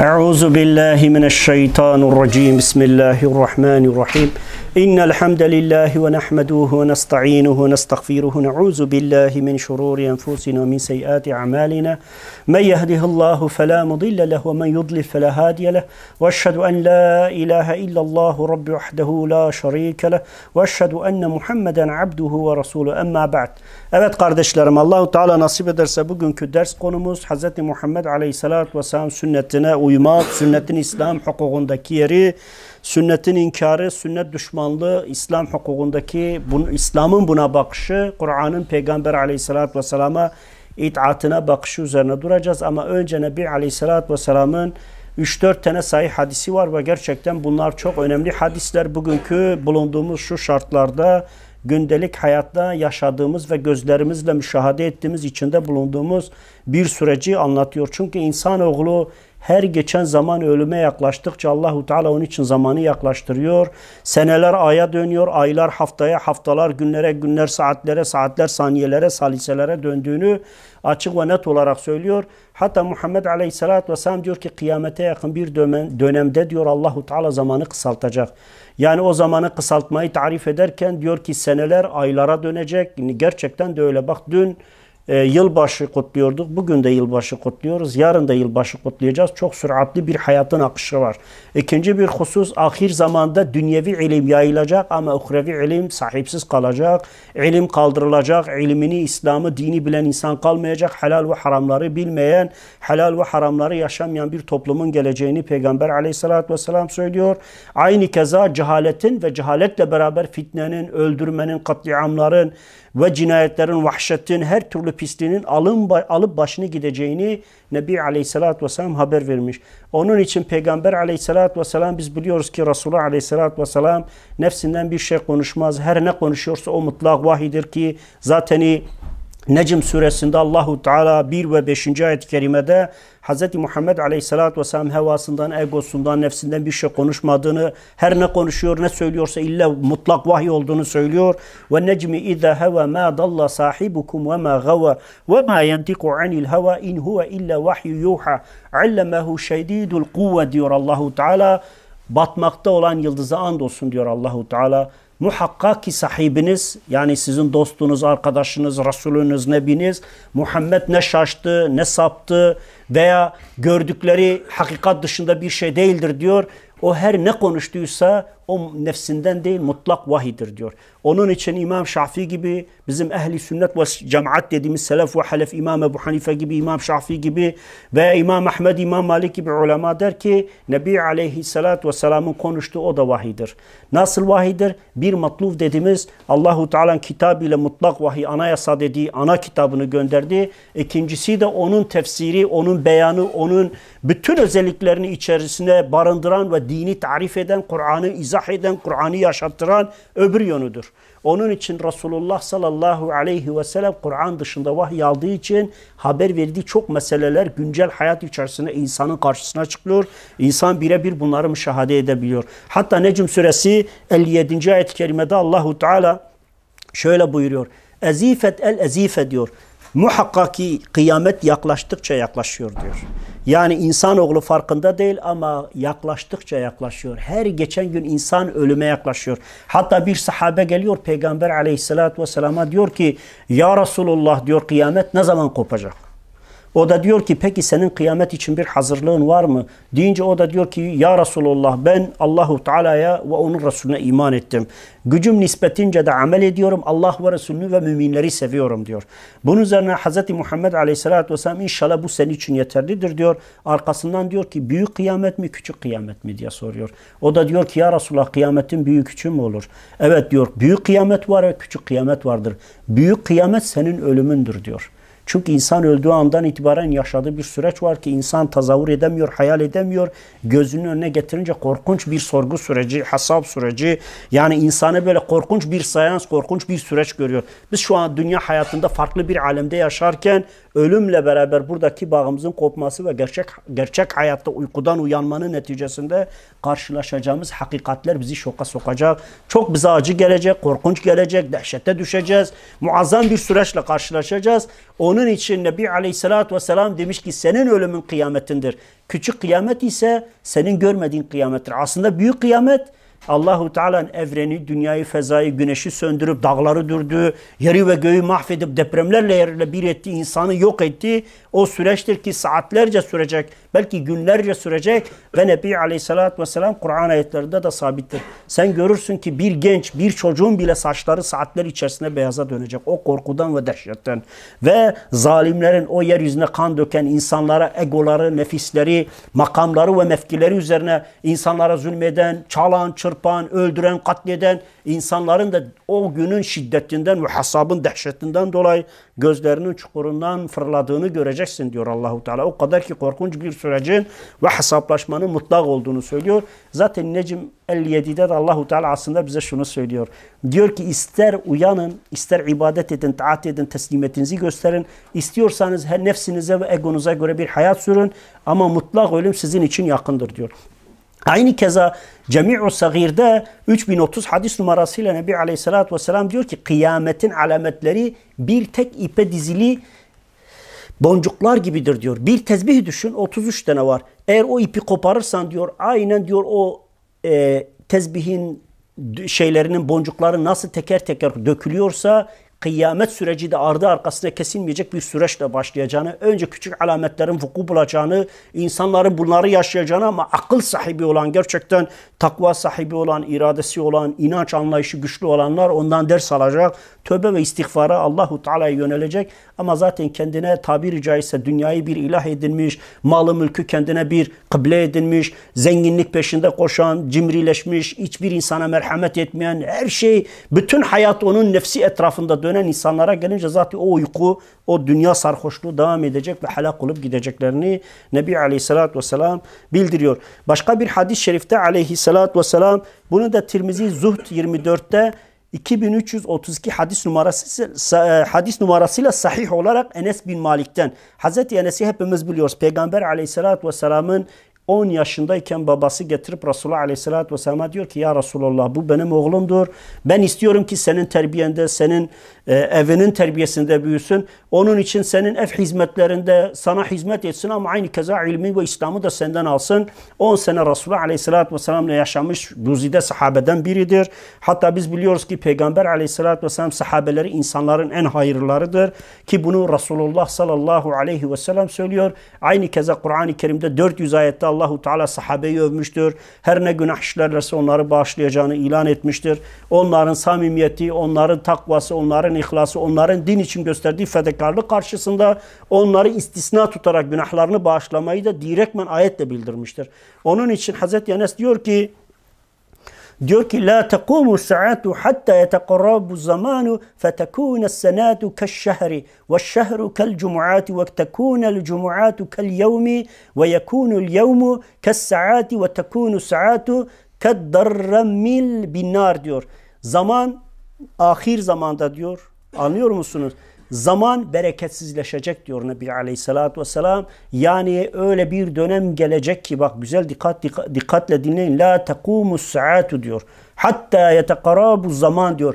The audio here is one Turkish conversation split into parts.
أعوذ بالله من الشيطان الرجيم بسم الله الرحمن الرحيم إن الحمد لله ونحمده ونستعينه ونستغفره نعوذ بالله من شرور أنفسنا ومن سيئات أعمالنا من يهده الله فلا مضل له ومن يضلل فلا هادي له وأشهد أن لا إله إلا الله رب وحده لا شريك له وأشهد أن محمدا عبده ورسوله أما بعد Evet kardeşlerim Allahu Teala nasip ederse bugünkü ders konumuz Hz. Muhammed Aleyhisselatü Vesselam sünnetine uymak, sünnetin İslam hukukundaki yeri, sünnetin inkarı, sünnet düşmanlığı, İslam hukukundaki, İslam'ın buna bakışı, Kur'an'ın Peygamber aleyhissalatü vesselama itaatına bakışı üzerine duracağız. Ama önce Nebi aleyhissalatü vesselamın 3-4 tane sayı hadisi var ve gerçekten bunlar çok önemli hadisler. Bugünkü bulunduğumuz şu şartlarda gündelik hayatta yaşadığımız ve gözlerimizle müşahede ettiğimiz içinde bulunduğumuz bir süreci anlatıyor. Çünkü insanoğlu her geçen zaman ölüme yaklaştıkça Allahu Teala onun için zamanı yaklaştırıyor. Seneler aya dönüyor, aylar haftaya, haftalar günlere, günler saatlere, saatler saniyelere, saliselere döndüğünü açık ve net olarak söylüyor. Hatta Muhammed Aleyhisselatü Vesselam diyor ki kıyamete yakın bir dönemde diyor Allahu Teala zamanı kısaltacak. Yani o zamanı kısaltmayı tarif ederken diyor ki seneler aylara dönecek. Gerçekten de öyle. Bak dün e, yılbaşı kutluyorduk. Bugün de yılbaşı kutluyoruz. Yarın da yılbaşı kutlayacağız. Çok süratli bir hayatın akışı var. İkinci bir husus ahir zamanda dünyevi ilim yayılacak ama uhrevi ilim sahipsiz kalacak. İlim kaldırılacak. İlimini, İslam'ı, dini bilen insan kalmayacak. Helal ve haramları bilmeyen, helal ve haramları yaşamayan bir toplumun geleceğini Peygamber aleyhissalatü vesselam söylüyor. Aynı keza cehaletin ve cehaletle beraber fitnenin, öldürmenin, katliamların, ve cinayetlerin, vahşetin, her türlü pisliğinin alın, alıp başını gideceğini Nebi Aleyhisselatü Vesselam haber vermiş. Onun için Peygamber Aleyhisselatü Vesselam biz biliyoruz ki Resulullah Aleyhisselatü Vesselam nefsinden bir şey konuşmaz. Her ne konuşuyorsa o mutlak vahidir ki zateni. Necm suresinde Allahu Teala 1 ve 5. ayet-i kerimede Hz. Muhammed aleyhissalatü vesselam hevasından, egosundan, nefsinden bir şey konuşmadığını, her ne konuşuyor, ne söylüyorsa illa mutlak vahiy olduğunu söylüyor. Ve necmi izâ heva mâ dalla sahibukum ve mâ gava ve mâ yentiku anil heva in huve illa vahiy yuha allemehu şedidul kuvve diyor Allahu Teala. Batmakta olan yıldıza andolsun diyor Allahu Teala. Muhakkak ki sahibiniz yani sizin dostunuz, arkadaşınız, Resulünüz, Nebiniz Muhammed ne şaştı, ne saptı veya gördükleri hakikat dışında bir şey değildir diyor. O her ne konuştuysa o nefsinden değil mutlak vahidir diyor. Onun için İmam Şafii gibi bizim ehli sünnet ve cemaat dediğimiz selef ve halef İmam Ebu Hanife gibi İmam Şafii gibi ve İmam Ahmed İmam Malik gibi ulema der ki Nebi Aleyhisselatü Vesselam'ın konuştuğu o da vahidir. Nasıl vahidir? Bir matluv dediğimiz Allahu Teala'nın kitabı ile mutlak vahiy anayasa dediği ana kitabını gönderdi. İkincisi de onun tefsiri, onun beyanı, onun bütün özelliklerini içerisine barındıran ve dini tarif eden Kur'an'ı izah izah eden, Kur'an'ı yaşattıran öbür yönüdür. Onun için Resulullah sallallahu aleyhi ve sellem Kur'an dışında vahiy aldığı için haber verdiği çok meseleler güncel hayat içerisinde insanın karşısına çıkıyor. İnsan birebir bunları müşahede edebiliyor. Hatta Necm suresi 57. ayet-i kerimede Allahu Teala şöyle buyuruyor. Ezifet el ezife diyor. Muhakkak ki kıyamet yaklaştıkça yaklaşıyor diyor. Yani insanoğlu farkında değil ama yaklaştıkça yaklaşıyor. Her geçen gün insan ölüme yaklaşıyor. Hatta bir sahabe geliyor Peygamber aleyhissalatü vesselama diyor ki Ya Resulullah diyor kıyamet ne zaman kopacak? O da diyor ki peki senin kıyamet için bir hazırlığın var mı? Deyince o da diyor ki ya Resulullah ben Allahu Teala'ya ve onun Resulüne iman ettim. Gücüm nispetince de amel ediyorum. Allah ve Resulünü ve müminleri seviyorum diyor. Bunun üzerine Hz. Muhammed Aleyhisselatü Vesselam inşallah bu senin için yeterlidir diyor. Arkasından diyor ki büyük kıyamet mi küçük kıyamet mi diye soruyor. O da diyor ki ya Resulullah kıyametin büyük küçük mü olur? Evet diyor büyük kıyamet var ve küçük kıyamet vardır. Büyük kıyamet senin ölümündür diyor. Çünkü insan öldüğü andan itibaren yaşadığı bir süreç var ki insan tazavvur edemiyor, hayal edemiyor. Gözünün önüne getirince korkunç bir sorgu süreci, hesap süreci. Yani insanı böyle korkunç bir sayans, korkunç bir süreç görüyor. Biz şu an dünya hayatında farklı bir alemde yaşarken ölümle beraber buradaki bağımızın kopması ve gerçek gerçek hayatta uykudan uyanmanın neticesinde karşılaşacağımız hakikatler bizi şoka sokacak. Çok bize acı gelecek, korkunç gelecek, dehşete düşeceğiz. Muazzam bir süreçle karşılaşacağız. Onu onun için Nebi Aleyhisselatü Vesselam demiş ki senin ölümün kıyametindir. Küçük kıyamet ise senin görmediğin kıyamettir. Aslında büyük kıyamet Allahu Teala'nın evreni, dünyayı, fezayı, güneşi söndürüp dağları dürdü, yeri ve göğü mahvedip depremlerle yerle bir etti, insanı yok etti. O süreçtir ki saatlerce sürecek Belki günlerce sürecek ve Nebi Aleyhisselatü Vesselam Kur'an ayetlerinde de sabittir. Sen görürsün ki bir genç, bir çocuğun bile saçları saatler içerisinde beyaza dönecek. O korkudan ve dehşetten. Ve zalimlerin o yeryüzüne kan döken insanlara egoları, nefisleri, makamları ve mefkileri üzerine insanlara zulmeden, çalan, çırpan, öldüren, katleden insanların da o günün şiddetinden ve hasabın dehşetinden dolayı gözlerinin çukurundan fırladığını göreceksin diyor Allahu Teala. O kadar ki korkunç bir sürecin ve hesaplaşmanın mutlak olduğunu söylüyor. Zaten Necm 57'de de Allahu Teala aslında bize şunu söylüyor. Diyor ki ister uyanın, ister ibadet edin, taat edin, teslimiyetinizi gösterin. İstiyorsanız nefsinize ve egonuza göre bir hayat sürün ama mutlak ölüm sizin için yakındır diyor. Aynı keza Cemi'u Sagir'de 3030 hadis numarasıyla Nebi Aleyhisselatü Vesselam diyor ki kıyametin alametleri bir tek ipe dizili boncuklar gibidir diyor. Bir tezbih düşün 33 tane var. Eğer o ipi koparırsan diyor aynen diyor o e, tezbihin şeylerinin boncukları nasıl teker teker dökülüyorsa kıyamet süreci de ardı arkasına kesilmeyecek bir süreçle başlayacağını, önce küçük alametlerin vuku bulacağını, insanların bunları yaşayacağını ama akıl sahibi olan, gerçekten takva sahibi olan, iradesi olan, inanç anlayışı güçlü olanlar ondan ders alacak. Tövbe ve istiğfara Allahu Teala'ya yönelecek ama zaten kendine tabiri caizse dünyayı bir ilah edinmiş, malı mülkü kendine bir kıble edinmiş, zenginlik peşinde koşan, cimrileşmiş, hiçbir insana merhamet etmeyen her şey, bütün hayat onun nefsi etrafında dönen dönen insanlara gelince zaten o uyku, o dünya sarhoşluğu devam edecek ve helak olup gideceklerini Nebi Aleyhisselatü Vesselam bildiriyor. Başka bir hadis-i şerifte Aleyhisselatü Vesselam bunu da Tirmizi Zuhd 24'te 2332 hadis numarası e, hadis numarasıyla sahih olarak Enes bin Malik'ten. Hazreti Enes'i hepimiz biliyoruz. Peygamber Aleyhisselatü vesselam'ın 10 yaşındayken babası getirip Resulullah Aleyhisselatü Vesselam'a diyor ki ya Resulullah bu benim oğlumdur. Ben istiyorum ki senin terbiyende, senin e, evinin terbiyesinde büyüsün. Onun için senin ev hizmetlerinde sana hizmet etsin ama aynı keza ilmi ve İslam'ı da senden alsın. 10 sene Resulullah Aleyhisselatü Vesselam'la yaşamış Ruzide sahabeden biridir. Hatta biz biliyoruz ki Peygamber Aleyhisselatü Vesselam sahabeleri insanların en hayırlarıdır. Ki bunu Resulullah Sallallahu Aleyhi Vesselam söylüyor. Aynı keza Kur'an-ı Kerim'de 400 ayette Allahu Teala sahabeyi övmüştür. Her ne günah işlerlerse onları bağışlayacağını ilan etmiştir. Onların samimiyeti, onların takvası, onların onların ihlası, onların din için gösterdiği fedakarlık karşısında onları istisna tutarak günahlarını bağışlamayı da direktmen ayetle bildirmiştir. Onun için Hazreti Enes diyor ki diyor ki la taqumu saatu hatta yetaqarrabu zamanu fetekuna senatu keşşehri ve şehru kel cumuati ve tekuna el cumuatu kel yevmi ve yekunu el yevmu kes saati ve tekunu saatu ked darramil binar diyor. Zaman ahir zamanda diyor. Anlıyor musunuz? Zaman bereketsizleşecek diyor Nebi Aleyhisselatü Vesselam. Yani öyle bir dönem gelecek ki bak güzel dikkat, dikkat dikkatle dinleyin. La tekumus saatu diyor. Hatta yetekarabu zaman diyor.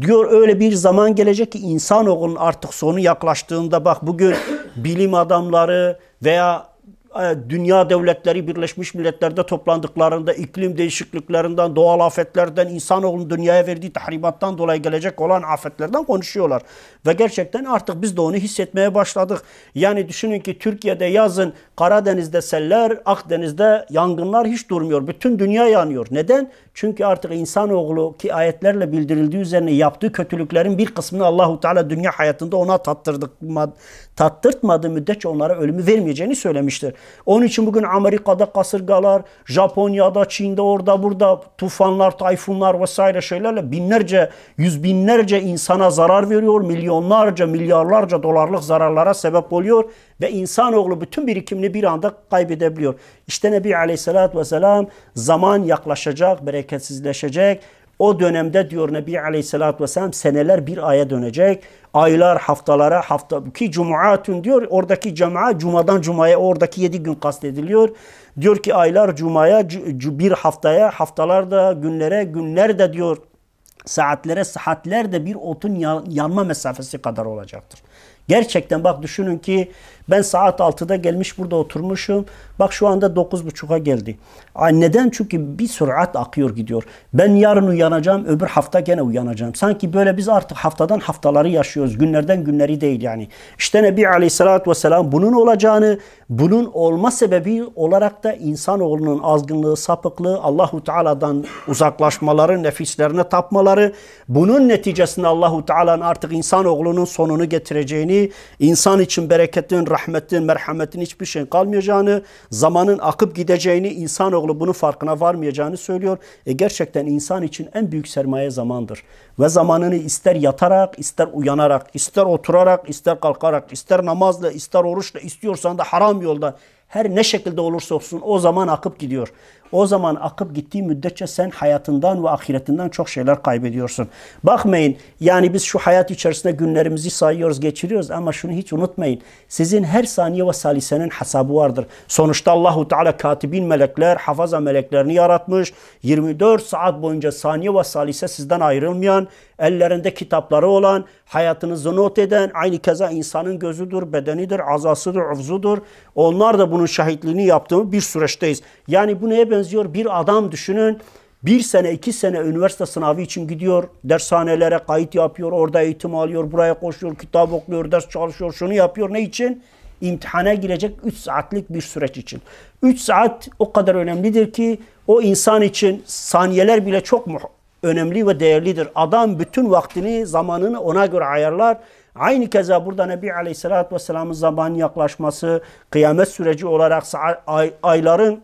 Diyor öyle bir zaman gelecek ki insanoğlunun artık sonu yaklaştığında bak bugün bilim adamları veya e, dünya devletleri Birleşmiş Milletler'de toplandıklarında iklim değişikliklerinden, doğal afetlerden, insanoğlunun dünyaya verdiği tahribattan dolayı gelecek olan afetlerden konuşuyorlar. Ve gerçekten artık biz de onu hissetmeye başladık. Yani düşünün ki Türkiye'de yazın Karadeniz'de seller, Akdeniz'de yangınlar hiç durmuyor. Bütün dünya yanıyor. Neden? Çünkü artık insanoğlu ki ayetlerle bildirildiği üzerine yaptığı kötülüklerin bir kısmını Allahu Teala dünya hayatında ona tattırdık, tattırtmadığı müddetçe onlara ölümü vermeyeceğini söylemiştir. Onun için bugün Amerika'da kasırgalar, Japonya'da, Çin'de, orada, burada tufanlar, tayfunlar vesaire şeylerle binlerce, yüz binlerce insana zarar veriyor. Milyonlarca, milyarlarca dolarlık zararlara sebep oluyor ve insanoğlu bütün birikimini bir anda kaybedebiliyor. İşte Nebi Aleyhisselatü Vesselam zaman yaklaşacak, bereketsizleşecek, o dönemde diyor Nebi Aleyhisselatü Vesselam seneler bir aya dönecek. Aylar haftalara hafta ki cumaatün diyor oradaki cemaat cumadan cumaya oradaki yedi gün kastediliyor. Diyor ki aylar cumaya bir haftaya haftalarda günlere günler de diyor saatlere saatler de bir otun yanma mesafesi kadar olacaktır. Gerçekten bak düşünün ki ben saat 6'da gelmiş burada oturmuşum. Bak şu anda 9.30'a geldi. Ay Neden? Çünkü bir sürat akıyor gidiyor. Ben yarın uyanacağım, öbür hafta gene uyanacağım. Sanki böyle biz artık haftadan haftaları yaşıyoruz. Günlerden günleri değil yani. İşte Nebi Aleyhisselatü Vesselam bunun olacağını, bunun olma sebebi olarak da insanoğlunun azgınlığı, sapıklığı, Allahu Teala'dan uzaklaşmaları, nefislerine tapmaları, bunun neticesinde Allahu Teala'nın artık insanoğlunun sonunu getireceğini, insan için bereketin, rahmetin, merhametin hiçbir şeyin kalmayacağını, zamanın akıp gideceğini, insanoğlu bunun farkına varmayacağını söylüyor. E gerçekten insan için en büyük sermaye zamandır. Ve zamanını ister yatarak, ister uyanarak, ister oturarak, ister kalkarak, ister namazla, ister oruçla, istiyorsan da haram yolda her ne şekilde olursa olsun o zaman akıp gidiyor. O zaman akıp gittiği müddetçe sen hayatından ve ahiretinden çok şeyler kaybediyorsun. Bakmayın yani biz şu hayat içerisinde günlerimizi sayıyoruz, geçiriyoruz ama şunu hiç unutmayın. Sizin her saniye ve salisenin hesabı vardır. Sonuçta Allahu Teala katibin melekler, hafaza meleklerini yaratmış. 24 saat boyunca saniye ve salise sizden ayrılmayan, ellerinde kitapları olan, hayatınızı not eden, aynı keza insanın gözüdür, bedenidir, azasıdır, ufzudur. Onlar da bunun şahitliğini yaptığı bir süreçteyiz. Yani bu neye benziyor? Bir adam düşünün, bir sene, iki sene üniversite sınavı için gidiyor, dershanelere kayıt yapıyor, orada eğitim alıyor, buraya koşuyor, kitap okuyor, ders çalışıyor, şunu yapıyor. Ne için? imtihana girecek 3 saatlik bir süreç için. 3 saat o kadar önemlidir ki o insan için saniyeler bile çok mu? önemli ve değerlidir. Adam bütün vaktini, zamanını ona göre ayarlar. Aynı keza burada Nebi Aleyhisselatü Vesselam'ın zaman yaklaşması, kıyamet süreci olarak ay, ayların,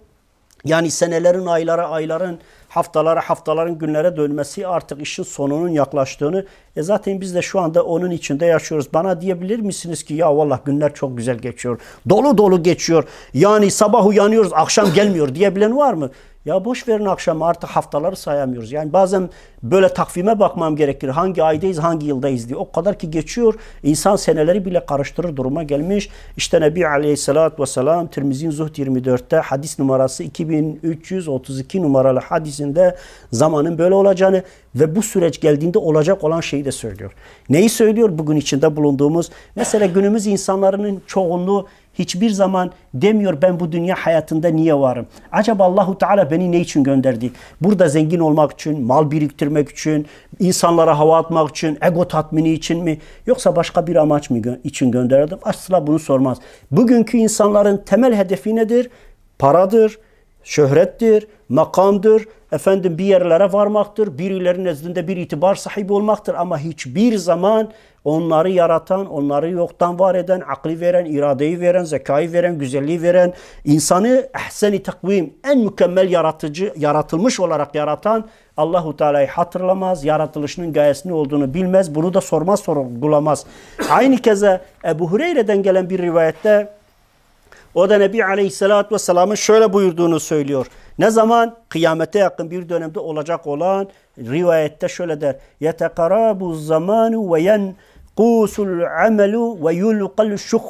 yani senelerin, aylara, ayların, haftalara, haftaların günlere dönmesi artık işin sonunun yaklaştığını e zaten biz de şu anda onun içinde yaşıyoruz. Bana diyebilir misiniz ki ya vallahi günler çok güzel geçiyor. Dolu dolu geçiyor. Yani sabah uyanıyoruz, akşam gelmiyor diyebilen var mı? Ya boş verin akşam artık haftaları sayamıyoruz. Yani bazen böyle takvime bakmam gerekir. Hangi aydayız, hangi yıldayız diye. O kadar ki geçiyor. İnsan seneleri bile karıştırır duruma gelmiş. İşte Nebi Aleyhisselatü Vesselam Tirmizi'nin Zuhd 24'te hadis numarası 2332 numaralı hadisinde zamanın böyle olacağını ve bu süreç geldiğinde olacak olan şeyi de söylüyor. Neyi söylüyor bugün içinde bulunduğumuz? Mesela günümüz insanların çoğunluğu Hiçbir zaman demiyor ben bu dünya hayatında niye varım? Acaba Allahu Teala beni ne için gönderdi? Burada zengin olmak için, mal biriktirmek için, insanlara hava atmak için, ego tatmini için mi? Yoksa başka bir amaç mı için gönderdi? Asla bunu sormaz. Bugünkü insanların temel hedefi nedir? Paradır, şöhrettir, makamdır, efendim bir yerlere varmaktır, birilerinin nezdinde bir itibar sahibi olmaktır ama hiçbir zaman onları yaratan, onları yoktan var eden, akli veren, iradeyi veren, zekayı veren, güzelliği veren, insanı ehseni takvim, en mükemmel yaratıcı, yaratılmış olarak yaratan Allahu Teala'yı hatırlamaz, yaratılışının gayesini olduğunu bilmez, bunu da sormaz, sorgulamaz. Aynı keza Ebu Hureyre'den gelen bir rivayette o da Nebi Aleyhisselatü Vesselam'ın şöyle buyurduğunu söylüyor. Ne zaman? Kıyamete yakın bir dönemde olacak olan rivayette şöyle der. يَتَقَرَابُ الزَّمَانُ وَيَنْ قوس العمل ويلقى الشخ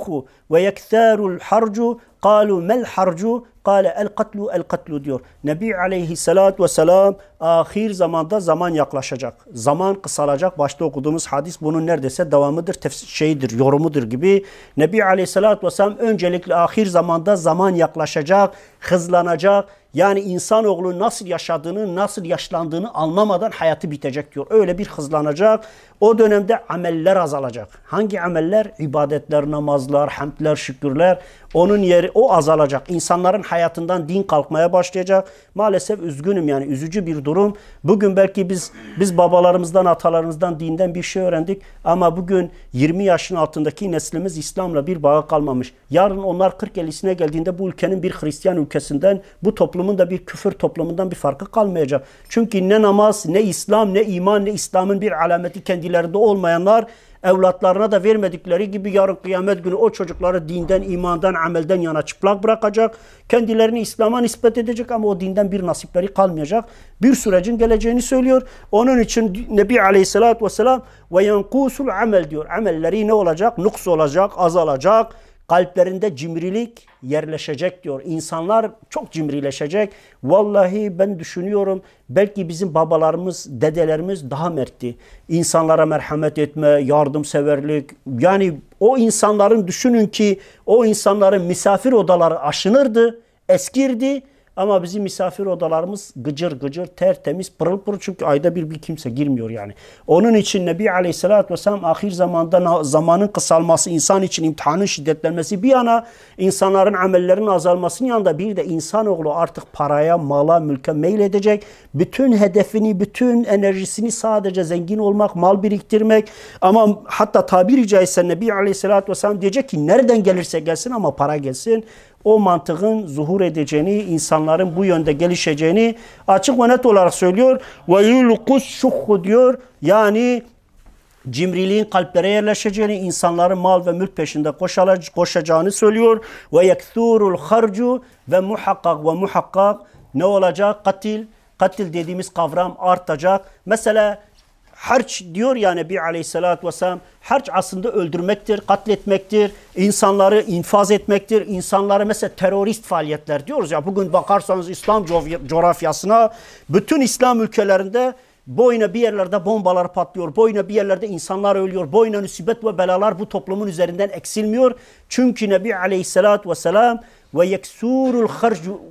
ويكثار الحرج قالوا ما الحرج قال القتل القتل diyor. Nebi aleyhissalat ve selam ahir zamanda zaman yaklaşacak. Zaman kısalacak. Başta okuduğumuz hadis bunun neredeyse devamıdır, tefsir şeyidir, yorumudur gibi. Nebi aleyhissalat ve selam öncelikle ahir zamanda zaman yaklaşacak, hızlanacak yani insanoğlu nasıl yaşadığını, nasıl yaşlandığını anlamadan hayatı bitecek diyor. Öyle bir hızlanacak, o dönemde ameller azalacak. Hangi ameller? İbadetler, namazlar, hamdler, şükürler. Onun yeri o azalacak. İnsanların hayatından din kalkmaya başlayacak. Maalesef üzgünüm yani üzücü bir durum. Bugün belki biz biz babalarımızdan, atalarımızdan dinden bir şey öğrendik ama bugün 20 yaşın altındaki neslimiz İslam'la bir bağı kalmamış. Yarın onlar 40 elisine geldiğinde bu ülkenin bir Hristiyan ülkesinden, bu toplumun da bir küfür toplumundan bir farkı kalmayacak. Çünkü ne namaz, ne İslam, ne iman, ne İslam'ın bir alameti kendi bilgilerinde olmayanlar evlatlarına da vermedikleri gibi yarın kıyamet günü o çocukları dinden, imandan, amelden yana çıplak bırakacak. Kendilerini İslam'a nispet edecek ama o dinden bir nasipleri kalmayacak. Bir sürecin geleceğini söylüyor. Onun için Nebi Aleyhisselatü Vesselam ve yenkusul amel diyor. Amelleri ne olacak? Nuks olacak, azalacak Kalplerinde cimrilik yerleşecek diyor. İnsanlar çok cimrileşecek. Vallahi ben düşünüyorum belki bizim babalarımız, dedelerimiz daha mertti. İnsanlara merhamet etme, yardımseverlik. Yani o insanların düşünün ki o insanların misafir odaları aşınırdı, eskirdi ama bizim misafir odalarımız gıcır gıcır, tertemiz, pırıl pırıl çünkü ayda bir bir kimse girmiyor yani. Onun için Nebi Aleyhisselatü Vesselam ahir zamanda zamanın kısalması, insan için imtihanın şiddetlenmesi bir yana insanların amellerinin azalmasının yanında bir de insanoğlu artık paraya, mala, mülke meyledecek. Bütün hedefini, bütün enerjisini sadece zengin olmak, mal biriktirmek ama hatta tabiri caizse Nebi Aleyhisselatü Vesselam diyecek ki nereden gelirse gelsin ama para gelsin o mantığın zuhur edeceğini, insanların bu yönde gelişeceğini açık ve net olarak söylüyor. Ve yulkus şuhu diyor. Yani cimriliğin kalplere yerleşeceğini, insanların mal ve mülk peşinde koşacağını söylüyor. Ve yekthurul harcu ve muhakkak ve muhakkak ne olacak? Katil, katil dediğimiz kavram artacak. Mesela harç diyor yani bir Aleyhisselatü Vesselam. Harç aslında öldürmektir, katletmektir, insanları infaz etmektir. İnsanlara mesela terörist faaliyetler diyoruz ya. Bugün bakarsanız İslam coğrafyasına bütün İslam ülkelerinde boyuna bir yerlerde bombalar patlıyor, boyuna bir yerlerde insanlar ölüyor, boyuna nüsibet ve belalar bu toplumun üzerinden eksilmiyor. Çünkü Nebi Aleyhisselatü Vesselam ve yeksurul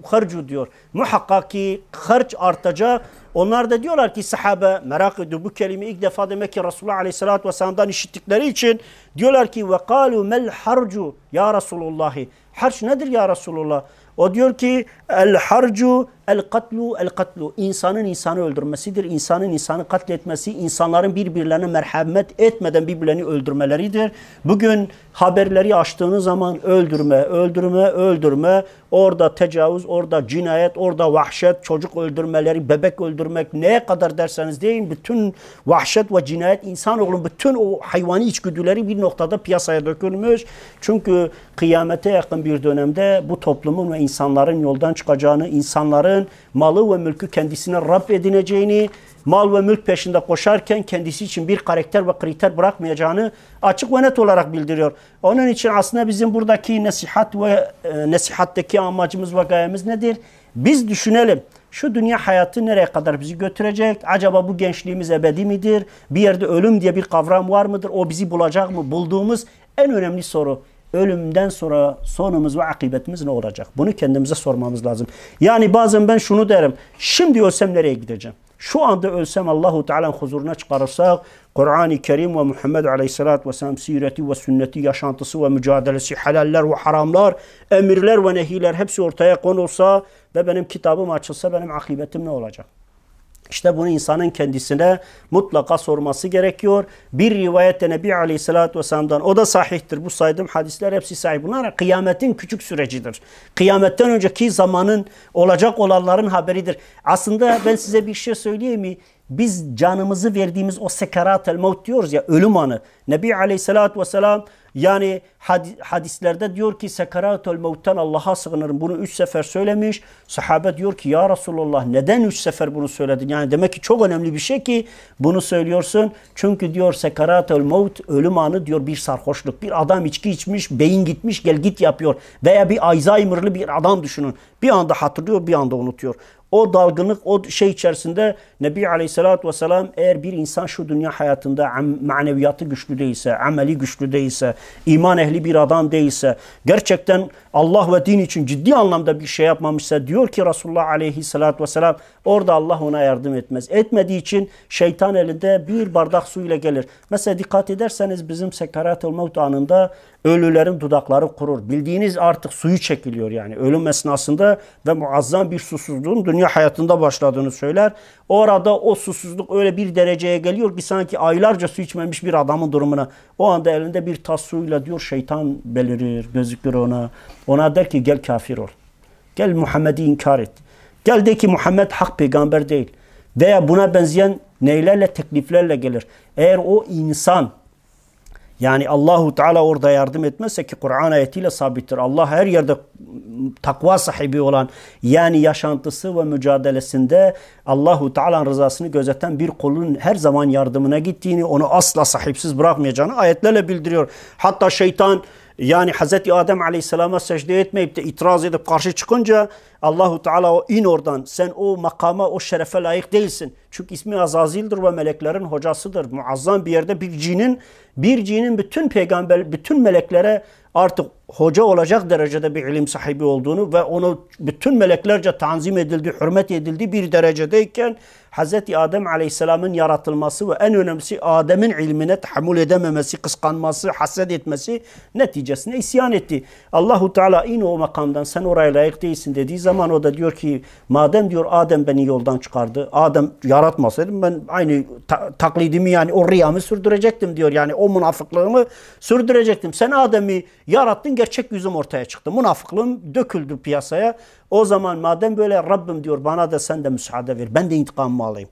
harcu, diyor. Muhakkak ki harç artacak. Onlar da diyorlar ki sahabe merak ediyor bu kelime ilk defa demek ki Resulullah Aleyhisselatü Vesselam'dan işittikleri için diyorlar ki ve kalu mel harcu ya Resulullah. Harç nedir ya Resulullah? O diyor ki el harcu El katlu el katlu insanın insanı öldürmesidir. İnsanın insanı katletmesi, insanların birbirlerine merhamet etmeden birbirlerini öldürmeleridir. Bugün haberleri açtığınız zaman öldürme, öldürme, öldürme, orada tecavüz, orada cinayet, orada vahşet, çocuk öldürmeleri, bebek öldürmek neye kadar derseniz deyin bütün vahşet ve cinayet insanoğlunun bütün o hayvani içgüdüleri bir noktada piyasaya dökülmüş. Çünkü kıyamete yakın bir dönemde bu toplumun ve insanların yoldan çıkacağını, insanların insanın malı ve mülkü kendisine Rab edineceğini, mal ve mülk peşinde koşarken kendisi için bir karakter ve kriter bırakmayacağını açık ve net olarak bildiriyor. Onun için aslında bizim buradaki nasihat ve e, nasihatteki amacımız ve gayemiz nedir? Biz düşünelim. Şu dünya hayatı nereye kadar bizi götürecek? Acaba bu gençliğimiz ebedi midir? Bir yerde ölüm diye bir kavram var mıdır? O bizi bulacak mı? Bulduğumuz en önemli soru ölümden sonra sonumuz ve akıbetimiz ne olacak? Bunu kendimize sormamız lazım. Yani bazen ben şunu derim. Şimdi ölsem nereye gideceğim? Şu anda ölsem Allahu Teala'nın huzuruna çıkarırsak Kur'an-ı Kerim ve Muhammed Aleyhisselatü Vesselam sireti ve sünneti yaşantısı ve mücadelesi helaller ve haramlar, emirler ve nehiler hepsi ortaya konulsa ve benim kitabım açılsa benim akıbetim ne olacak? İşte bunu insanın kendisine mutlaka sorması gerekiyor. Bir rivayette Nebi Aleyhisselatü Vesselam'dan o da sahihtir. Bu saydığım hadisler hepsi sahih. Bunlar kıyametin küçük sürecidir. Kıyametten önceki zamanın olacak olanların haberidir. Aslında ben size bir şey söyleyeyim mi? biz canımızı verdiğimiz o sekarat sekaratel maut diyoruz ya ölüm anı. Nebi Aleyhisselatü Vesselam yani hadislerde diyor ki sekarat sekaratel mevt'ten Allah'a sığınırım. Bunu üç sefer söylemiş. Sahabe diyor ki ya Resulullah neden üç sefer bunu söyledin? Yani demek ki çok önemli bir şey ki bunu söylüyorsun. Çünkü diyor sekaratel mevt ölüm anı diyor bir sarhoşluk. Bir adam içki içmiş, beyin gitmiş, gel git yapıyor. Veya bir Alzheimer'lı bir adam düşünün. Bir anda hatırlıyor, bir anda unutuyor. O dalgınlık, o şey içerisinde Nebi Aleyhisselatü Vesselam eğer bir insan şu dünya hayatında maneviyatı güçlü değilse, ameli güçlü değilse, iman ehli bir adam değilse, gerçekten Allah ve din için ciddi anlamda bir şey yapmamışsa diyor ki Resulullah Aleyhisselatü Vesselam orada Allah ona yardım etmez. Etmediği için şeytan elinde bir bardak su ile gelir. Mesela dikkat ederseniz bizim sekarat-ül mevt anında Ölülerin dudakları kurur. Bildiğiniz artık suyu çekiliyor yani. Ölüm esnasında ve muazzam bir susuzluğun dünya hayatında başladığını söyler. Orada o susuzluk öyle bir dereceye geliyor ki sanki aylarca su içmemiş bir adamın durumuna. O anda elinde bir tas suyla diyor şeytan belirir, gözükür ona. Ona der ki gel kafir ol. Gel Muhammed'i inkar et. Gel de ki Muhammed hak peygamber değil. Veya buna benzeyen neylerle, tekliflerle gelir. Eğer o insan yani Allahu Teala orada yardım etmezse ki Kur'an ayetiyle sabittir. Allah her yerde takva sahibi olan yani yaşantısı ve mücadelesinde Allahu Teala'nın rızasını gözeten bir kulun her zaman yardımına gittiğini, onu asla sahipsiz bırakmayacağını ayetlerle bildiriyor. Hatta şeytan yani Hz. Adem Aleyhisselam'a secde etmeyip de itiraz edip karşı çıkınca Allahu Teala in oradan sen o makama o şerefe layık değilsin. Çünkü ismi Azazil'dir ve meleklerin hocasıdır. Muazzam bir yerde bir cinin bir cinin bütün peygamber bütün meleklere artık hoca olacak derecede bir ilim sahibi olduğunu ve onu bütün meleklerce tanzim edildi, hürmet edildi bir derecedeyken Hz. Adem Aleyhisselam'ın yaratılması ve en önemlisi Adem'in ilmine tahammül edememesi, kıskanması, haset etmesi neticesinde isyan etti. Allahu Teala in o makamdan sen oraya layık değilsin dediği zaman o da diyor ki madem diyor Adem beni yoldan çıkardı. Adem yaratmasaydım ben aynı ta taklidimi yani o riyamı sürdürecektim diyor. Yani o münafıklığımı sürdürecektim. Sen Adem'i yarattın gerçek yüzüm ortaya çıktı. Münafıklığım döküldü piyasaya. O zaman madem böyle Rabbim diyor bana da sen de müsaade ver. Ben de intikamımı alayım.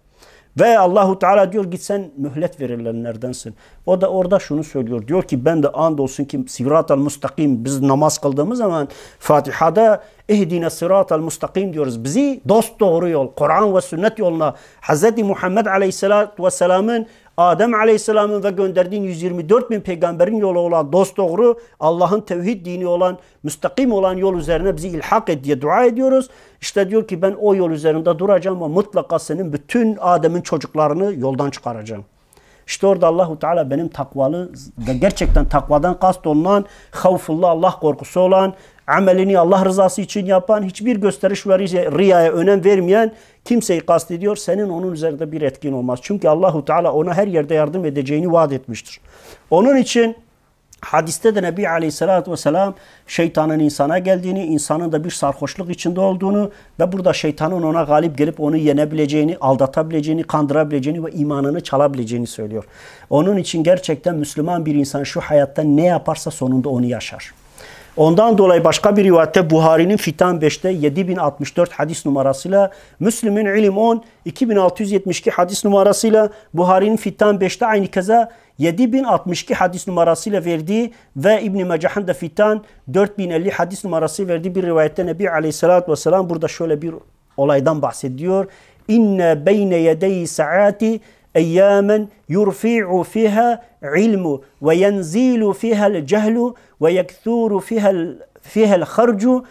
Ve Allahu Teala diyor git sen mühlet verilenlerdensin. O da orada şunu söylüyor. Diyor ki ben de and olsun ki sıratal mustakim biz namaz kıldığımız zaman Fatiha'da ihdine sıratal mustakim diyoruz. Bizi dost doğru yol, Kur'an ve sünnet yoluna Hz. Muhammed Aleyhisselatü Vesselam'ın Adem Aleyhisselam'ın ve gönderdiğin 124 bin peygamberin yolu olan dost doğru Allah'ın tevhid dini olan müstakim olan yol üzerine bizi ilhak et diye dua ediyoruz. İşte diyor ki ben o yol üzerinde duracağım ve mutlaka senin bütün Adem'in çocuklarını yoldan çıkaracağım. İşte orada Allahu Teala benim takvalı gerçekten takvadan kast olunan havfullah Allah korkusu olan amelini Allah rızası için yapan, hiçbir gösteriş ve riyaya önem vermeyen kimseyi kastediyor. Senin onun üzerinde bir etkin olmaz. Çünkü Allahu Teala ona her yerde yardım edeceğini vaat etmiştir. Onun için Hadiste de Nebi Aleyhisselatü Vesselam şeytanın insana geldiğini, insanın da bir sarhoşluk içinde olduğunu ve burada şeytanın ona galip gelip onu yenebileceğini, aldatabileceğini, kandırabileceğini ve imanını çalabileceğini söylüyor. Onun için gerçekten Müslüman bir insan şu hayatta ne yaparsa sonunda onu yaşar. Ondan dolayı başka bir rivayette Buhari'nin Fitan 5'te 7064 hadis numarasıyla, Müslim'in İlim 10 2672 hadis numarasıyla, Buhari'nin Fitan 5'te aynı keza 7062 hadis numarasıyla verdiği ve İbn-i Mecah'ın da Fitan 4050 hadis numarası verdiği bir rivayette Nebi Aleyhisselatü Vesselam burada şöyle bir olaydan bahsediyor. İnne beyne yedeyi saati اياما يرفع فيها علم وينزيل فيها ve ويكثور فيها فيها الخرج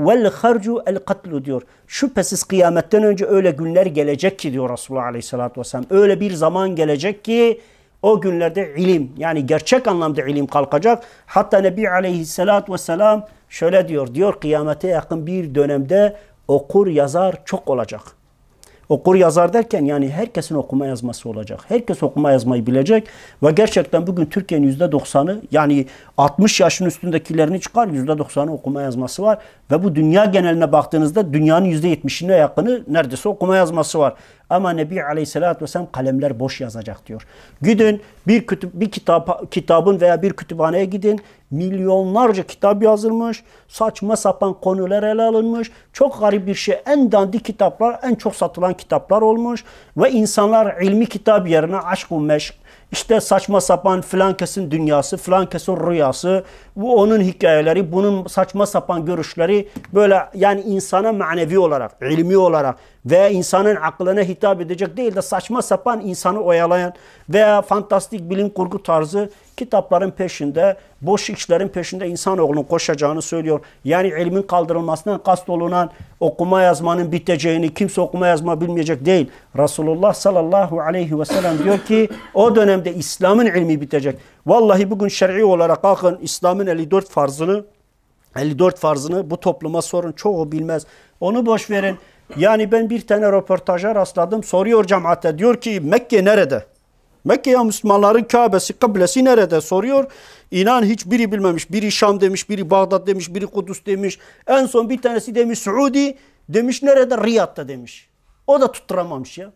vel harcu el katlu diyor. Şüphesiz kıyametten önce öyle günler gelecek ki diyor Resulullah Aleyhisselatü Vesselam. Öyle bir zaman gelecek ki o günlerde ilim yani gerçek anlamda ilim kalkacak. Hatta Nebi Aleyhisselatü Vesselam şöyle diyor. Diyor kıyamete yakın bir dönemde okur yazar çok olacak. Okur yazar derken yani herkesin okuma yazması olacak. Herkes okuma yazmayı bilecek ve gerçekten bugün Türkiye'nin yüzde doksanı yani 60 yaşın üstündekilerini çıkar yüzde doksanı okuma yazması var. Ve bu dünya geneline baktığınızda dünyanın yüzde yetmişine yakını neredeyse okuma yazması var. Ama Nebi Aleyhisselatü Vesselam kalemler boş yazacak diyor. Gidin bir, kütüp, bir kitap, kitabın veya bir kütüphaneye gidin. Milyonlarca kitap yazılmış. Saçma sapan konular ele alınmış. Çok garip bir şey. En dandik kitaplar, en çok satılan kitaplar olmuş. Ve insanlar ilmi kitap yerine aşk-ı meşk, işte saçma sapan filan kesin dünyası, filan kesin rüyası, bu onun hikayeleri, bunun saçma sapan görüşleri böyle yani insana manevi olarak, ilmi olarak ve insanın aklına hitap edecek değil de saçma sapan insanı oyalayan veya fantastik bilim kurgu tarzı kitapların peşinde, boş işlerin peşinde insanoğlunun koşacağını söylüyor. Yani ilmin kaldırılmasından kast olunan okuma yazmanın biteceğini, kimse okuma yazma bilmeyecek değil. Resulullah sallallahu aleyhi ve sellem diyor ki o dönemde İslam'ın ilmi bitecek. Vallahi bugün şer'i olarak bakın İslam'ın 54 farzını 54 farzını bu topluma sorun. Çoğu bilmez. Onu boş verin. Yani ben bir tane röportaja rastladım. Soruyor cemaate diyor ki Mekke nerede? Mekke'ye Müslümanların Kabe'si, kıblesi nerede soruyor. İnan hiçbiri bilmemiş. Biri Şam demiş, biri Bağdat demiş, biri Kudüs demiş. En son bir tanesi demiş Suudi. Demiş nerede? Riyad'da demiş. O da tutturamamış ya.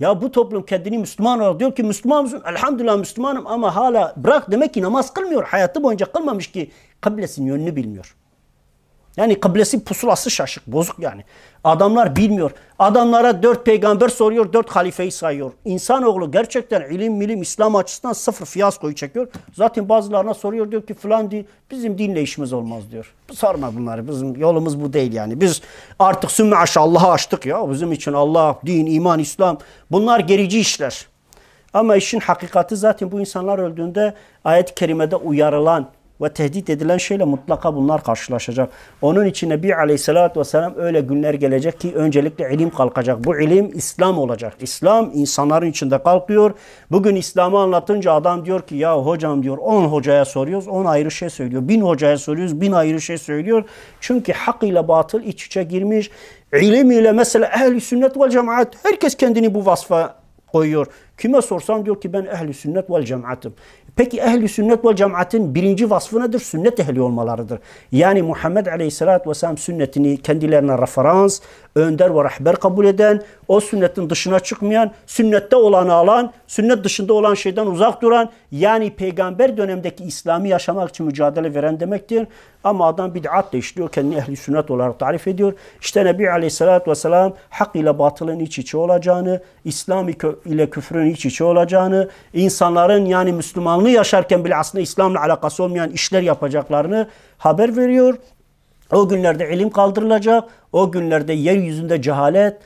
Ya bu toplum kendini Müslüman olarak diyor ki Müslüman mısın? Elhamdülillah Müslümanım ama hala bırak demek ki namaz kılmıyor. Hayatı boyunca kılmamış ki kıblesinin yönünü bilmiyor. Yani kıblesi pusulası şaşık, bozuk yani. Adamlar bilmiyor. Adamlara dört peygamber soruyor, dört halifeyi sayıyor. İnsanoğlu gerçekten ilim, milim İslam açısından sıfır fiyaskoyu çekiyor. Zaten bazılarına soruyor diyor ki falan din bizim dinle işimiz olmaz diyor. Sorma bunları, bizim yolumuz bu değil yani. Biz artık sümme aşağı Allah'a açtık ya. Bizim için Allah, din, iman, İslam bunlar gerici işler. Ama işin hakikati zaten bu insanlar öldüğünde ayet-i kerimede uyarılan ve tehdit edilen şeyle mutlaka bunlar karşılaşacak. Onun için Nebi Aleyhisselatü Vesselam öyle günler gelecek ki öncelikle ilim kalkacak. Bu ilim İslam olacak. İslam insanların içinde kalkıyor. Bugün İslam'ı anlatınca adam diyor ki ya hocam diyor 10 hocaya soruyoruz 10 ayrı şey söylüyor. 1000 hocaya soruyoruz 1000 ayrı şey söylüyor. Çünkü hak ile batıl iç içe girmiş. İlim ile mesela ehli sünnet ve cemaat herkes kendini bu vasfa koyuyor. Kime sorsam diyor ki ben ehli sünnet ve cemaatim. Peki ehli sünnet ve cemaatin birinci vasfı nedir? Sünnet ehli olmalarıdır. Yani Muhammed Aleyhisselatü Vesselam sünnetini kendilerine referans, önder ve rehber kabul eden o sünnetin dışına çıkmayan, sünnette olanı alan, sünnet dışında olan şeyden uzak duran, yani peygamber dönemdeki İslam'ı yaşamak için mücadele veren demektir. Ama adam bid'at de işliyor, kendini ehli sünnet olarak tarif ediyor. İşte Nebi Aleyhisselatü Vesselam hak ile batılın iç içe olacağını, İslam ile küfrün iç içe olacağını, insanların yani Müslümanlığı yaşarken bile aslında İslam'la alakası olmayan işler yapacaklarını haber veriyor. O günlerde ilim kaldırılacak, o günlerde yeryüzünde cehalet,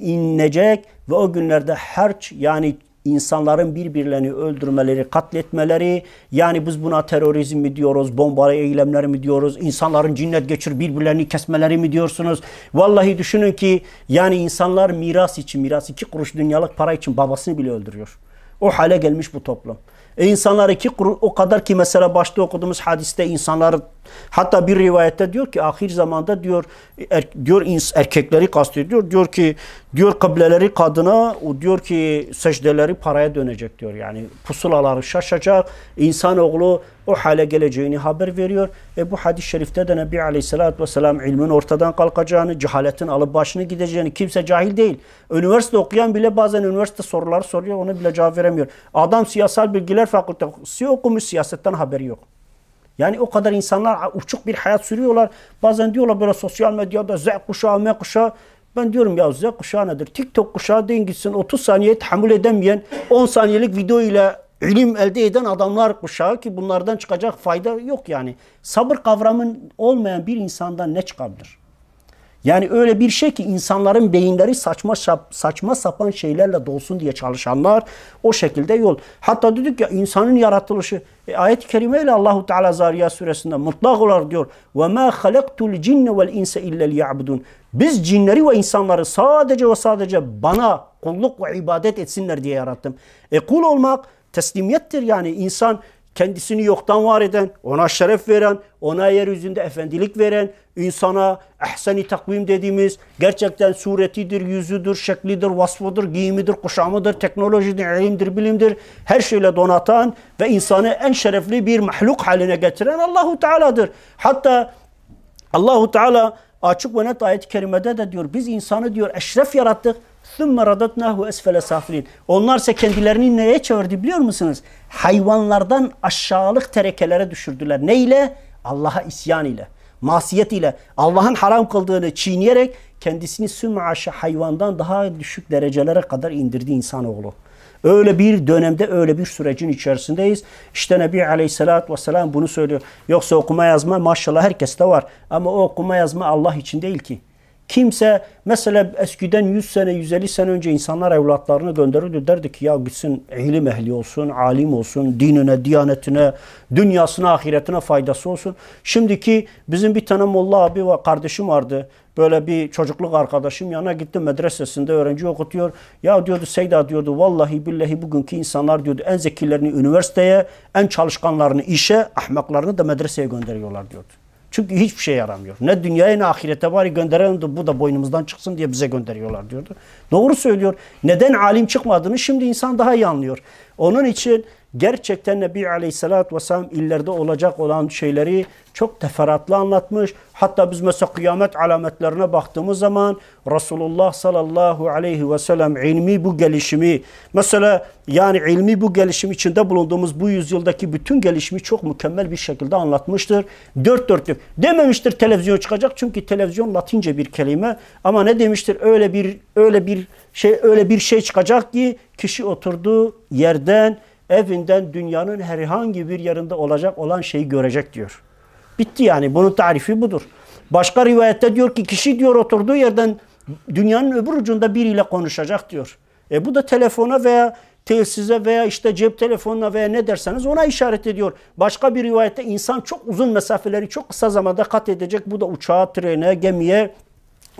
inecek ve o günlerde harç yani insanların birbirlerini öldürmeleri, katletmeleri, yani biz buna terörizm mi diyoruz, bombalı eylemler mi diyoruz, insanların cinnet geçir birbirlerini kesmeleri mi diyorsunuz? Vallahi düşünün ki yani insanlar miras için, miras iki kuruş dünyalık para için babasını bile öldürüyor. O hale gelmiş bu toplum. E insanlar iki kuruş, o kadar ki mesela başta okuduğumuz hadiste insanlar Hatta bir rivayette diyor ki ahir zamanda diyor er, diyor erkekleri kastediyor. Diyor ki diyor kıbleleri kadına, diyor ki secdeleri paraya dönecek diyor. Yani pusulaları şaşacak. insan İnsanoğlu o hale geleceğini haber veriyor. E bu hadis-i şerifte de Nebi Aleyhisselatü Vesselam ilmin ortadan kalkacağını, cehaletin alıp başını gideceğini, kimse cahil değil. Üniversite okuyan bile bazen üniversite soruları soruyor, ona bile cevap veremiyor. Adam siyasal bilgiler fakültesi okumuş, siyasetten haberi yok. Yani o kadar insanlar uçuk bir hayat sürüyorlar. Bazen diyorlar böyle sosyal medyada Z kuşağı, M kuşağı. Ben diyorum ya Z kuşağı nedir? TikTok kuşağı deyin gitsin 30 saniye tahammül edemeyen 10 saniyelik video ile ilim elde eden adamlar kuşağı ki bunlardan çıkacak fayda yok yani. Sabır kavramın olmayan bir insandan ne çıkabilir? Yani öyle bir şey ki insanların beyinleri saçma saçma sapan şeylerle dolsun diye çalışanlar o şekilde yol. Hatta dedik ya insanın yaratılışı e, ayet-i kerimeyle Allahu Teala Zariyat suresinde mutlak olarak diyor. Ve ma halaktul cinne vel insa illa liyabudun. Biz cinleri ve insanları sadece ve sadece bana kulluk ve ibadet etsinler diye yarattım. E kul olmak teslimiyettir yani insan kendisini yoktan var eden, ona şeref veren, ona yeryüzünde efendilik veren, insana ehseni takvim dediğimiz, gerçekten suretidir, yüzüdür, şeklidir, vasfıdır, giyimidir, kuşamıdır, teknolojidir, ilimdir, bilimdir, her şeyle donatan ve insanı en şerefli bir mahluk haline getiren Allahu Teala'dır. Hatta Allahu Teala açık ve net ayet-i kerimede de diyor, biz insanı diyor eşref yarattık. ثُمَّ رَدَدْنَاهُ أَسْفَلَ سَافِلِينَ Onlar ise kendilerini neye çevirdi biliyor musunuz? Hayvanlardan aşağılık terekelere düşürdüler. Ne ile? Allah'a isyan ile, masiyet ile, Allah'ın haram kıldığını çiğneyerek kendisini sümaşı hayvandan daha düşük derecelere kadar indirdi insanoğlu. Öyle bir dönemde öyle bir sürecin içerisindeyiz. İşte Nebi Aleyhisselatü Vesselam bunu söylüyor. Yoksa okuma yazma maşallah herkeste var. Ama o okuma yazma Allah için değil ki. Kimse mesela eskiden 100 sene, 150 sene önce insanlar evlatlarını gönderirdi. Derdi ki ya gitsin ilim ehli olsun, alim olsun, dinine, diyanetine, dünyasına, ahiretine faydası olsun. Şimdiki bizim bir tane Molla abi ve kardeşim vardı. Böyle bir çocukluk arkadaşım yana gitti medresesinde öğrenci okutuyor. Ya diyordu Seyda diyordu vallahi billahi bugünkü insanlar diyordu en zekilerini üniversiteye, en çalışkanlarını işe, ahmaklarını da medreseye gönderiyorlar diyordu. Çünkü hiçbir şey yaramıyor. Ne dünyaya ne ahirete bari gönderelim de bu da boynumuzdan çıksın diye bize gönderiyorlar diyordu. Doğru söylüyor. Neden alim çıkmadığını şimdi insan daha iyi anlıyor. Onun için gerçekten Nebi Aleyhisselatü Vesselam illerde olacak olan şeyleri çok teferatlı anlatmış. Hatta biz mesela kıyamet alametlerine baktığımız zaman Resulullah sallallahu aleyhi ve sellem ilmi bu gelişimi mesela yani ilmi bu gelişim içinde bulunduğumuz bu yüzyıldaki bütün gelişimi çok mükemmel bir şekilde anlatmıştır. Dört dörtlük dememiştir televizyon çıkacak çünkü televizyon latince bir kelime ama ne demiştir öyle bir öyle bir şey öyle bir şey çıkacak ki kişi oturduğu yerden evinden dünyanın herhangi bir yerinde olacak olan şeyi görecek diyor. Bitti yani bunun tarifi budur. Başka rivayette diyor ki kişi diyor oturduğu yerden dünyanın öbür ucunda biriyle konuşacak diyor. E bu da telefona veya telsize veya işte cep telefonuna veya ne derseniz ona işaret ediyor. Başka bir rivayette insan çok uzun mesafeleri çok kısa zamanda kat edecek. Bu da uçağa, trene, gemiye,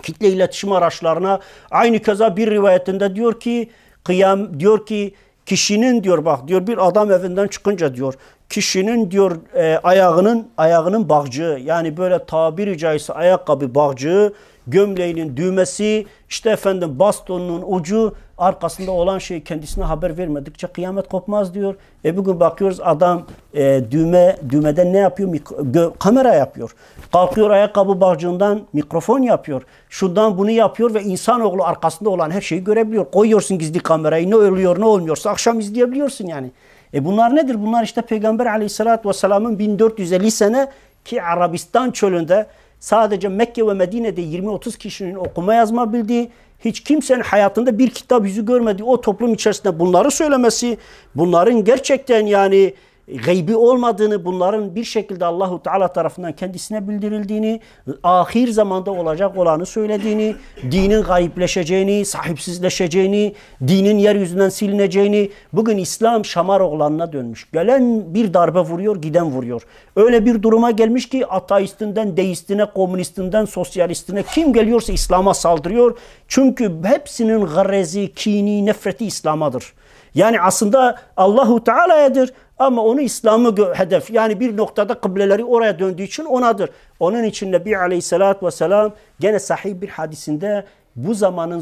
kitle iletişim araçlarına. Aynı keza bir rivayetinde diyor ki kıyam diyor ki Kişinin diyor bak diyor bir adam evinden çıkınca diyor kişinin diyor e, ayağının ayağının bağcığı yani böyle tabiri caizse ayakkabı bağcığı gömleğinin düğmesi işte efendim bastonunun ucu arkasında olan şey kendisine haber vermedikçe kıyamet kopmaz diyor. E bugün bakıyoruz adam e, düğme düğmeden ne yapıyor? Mikro, kamera yapıyor. Kalkıyor ayakkabı bağcığından mikrofon yapıyor. Şundan bunu yapıyor ve insanoğlu arkasında olan her şeyi görebiliyor. Koyuyorsun gizli kamerayı ne oluyor ne olmuyorsa akşam izleyebiliyorsun yani. E bunlar nedir? Bunlar işte Peygamber aleyhissalatü vesselamın 1450 sene ki Arabistan çölünde Sadece Mekke ve Medine'de 20-30 kişinin okuma yazma bildiği, hiç kimsenin hayatında bir kitap yüzü görmediği o toplum içerisinde bunları söylemesi, bunların gerçekten yani gaybi olmadığını, bunların bir şekilde Allahu Teala tarafından kendisine bildirildiğini, ahir zamanda olacak olanı söylediğini, dinin gayipleşeceğini, sahipsizleşeceğini, dinin yeryüzünden silineceğini, bugün İslam şamar oğlanına dönmüş. Gelen bir darbe vuruyor, giden vuruyor. Öyle bir duruma gelmiş ki ateistinden, deistine, komünistinden, sosyalistine kim geliyorsa İslam'a saldırıyor. Çünkü hepsinin garezi, kini, nefreti İslam'adır. Yani aslında Allahu Teala'yadır. Ama onu İslam'ı hedef yani bir noktada kıbleleri oraya döndüğü için onadır. Onun için Nebi Aleyhisselatü Vesselam gene sahih bir hadisinde bu zamanın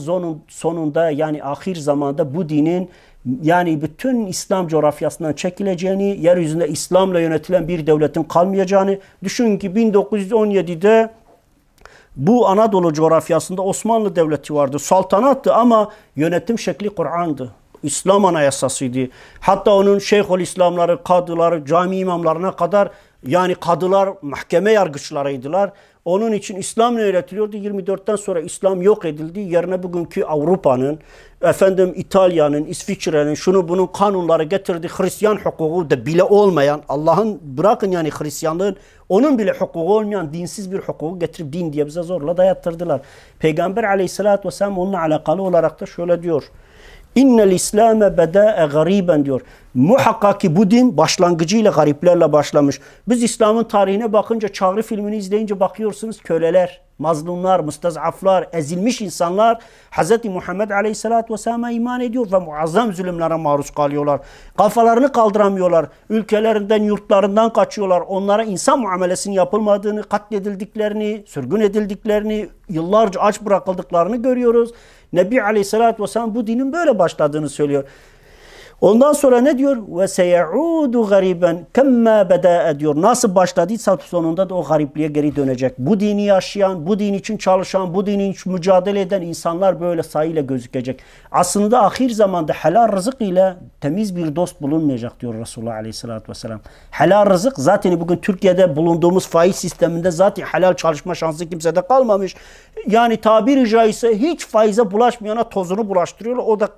sonunda yani ahir zamanda bu dinin yani bütün İslam coğrafyasından çekileceğini, yeryüzünde İslam'la yönetilen bir devletin kalmayacağını düşünün ki 1917'de bu Anadolu coğrafyasında Osmanlı Devleti vardı. Saltanattı ama yönetim şekli Kur'an'dı. İslam anayasasıydı. Hatta onun şeyhül İslamları, kadıları, cami imamlarına kadar yani kadılar mahkeme yargıçlarıydılar. Onun için İslam ne öğretiliyordu? 24'ten sonra İslam yok edildi. Yerine bugünkü Avrupa'nın, efendim İtalya'nın, İsviçre'nin şunu bunun kanunları getirdi. Hristiyan hukuku da bile olmayan, Allah'ın bırakın yani Hristiyanlığın onun bile hukuku olmayan dinsiz bir hukuku getirip din diye bize zorla dayattırdılar. Peygamber aleyhissalatü vesselam onunla alakalı olarak da şöyle diyor. İnnel İslam'a beda'a gariban diyor. Muhakkak ki bu din başlangıcıyla gariplerle başlamış. Biz İslam'ın tarihine bakınca Çağrı filmini izleyince bakıyorsunuz köleler, mazlumlar, mustazaflar, ezilmiş insanlar Hz. Muhammed Aleyhisselatü Vesselam'a iman ediyor ve muazzam zulümlere maruz kalıyorlar. Kafalarını kaldıramıyorlar. Ülkelerinden, yurtlarından kaçıyorlar. Onlara insan muamelesinin yapılmadığını, katledildiklerini, sürgün edildiklerini, yıllarca aç bırakıldıklarını görüyoruz. Nebi Aleyhisselatü Vesselam bu dinin böyle başladığını söylüyor. Ondan sonra ne diyor? Ve seyaudu gariben kemma beda ediyor. Nasıl başladıysa sonunda da o garipliğe geri dönecek. Bu dini yaşayan, bu din için çalışan, bu din için mücadele eden insanlar böyle sayıyla gözükecek. Aslında ahir zamanda helal rızık ile temiz bir dost bulunmayacak diyor Resulullah Aleyhisselatü Vesselam. Helal rızık zaten bugün Türkiye'de bulunduğumuz faiz sisteminde zaten helal çalışma şansı kimsede kalmamış. Yani tabiri caizse hiç faize bulaşmayana tozunu bulaştırıyor. O da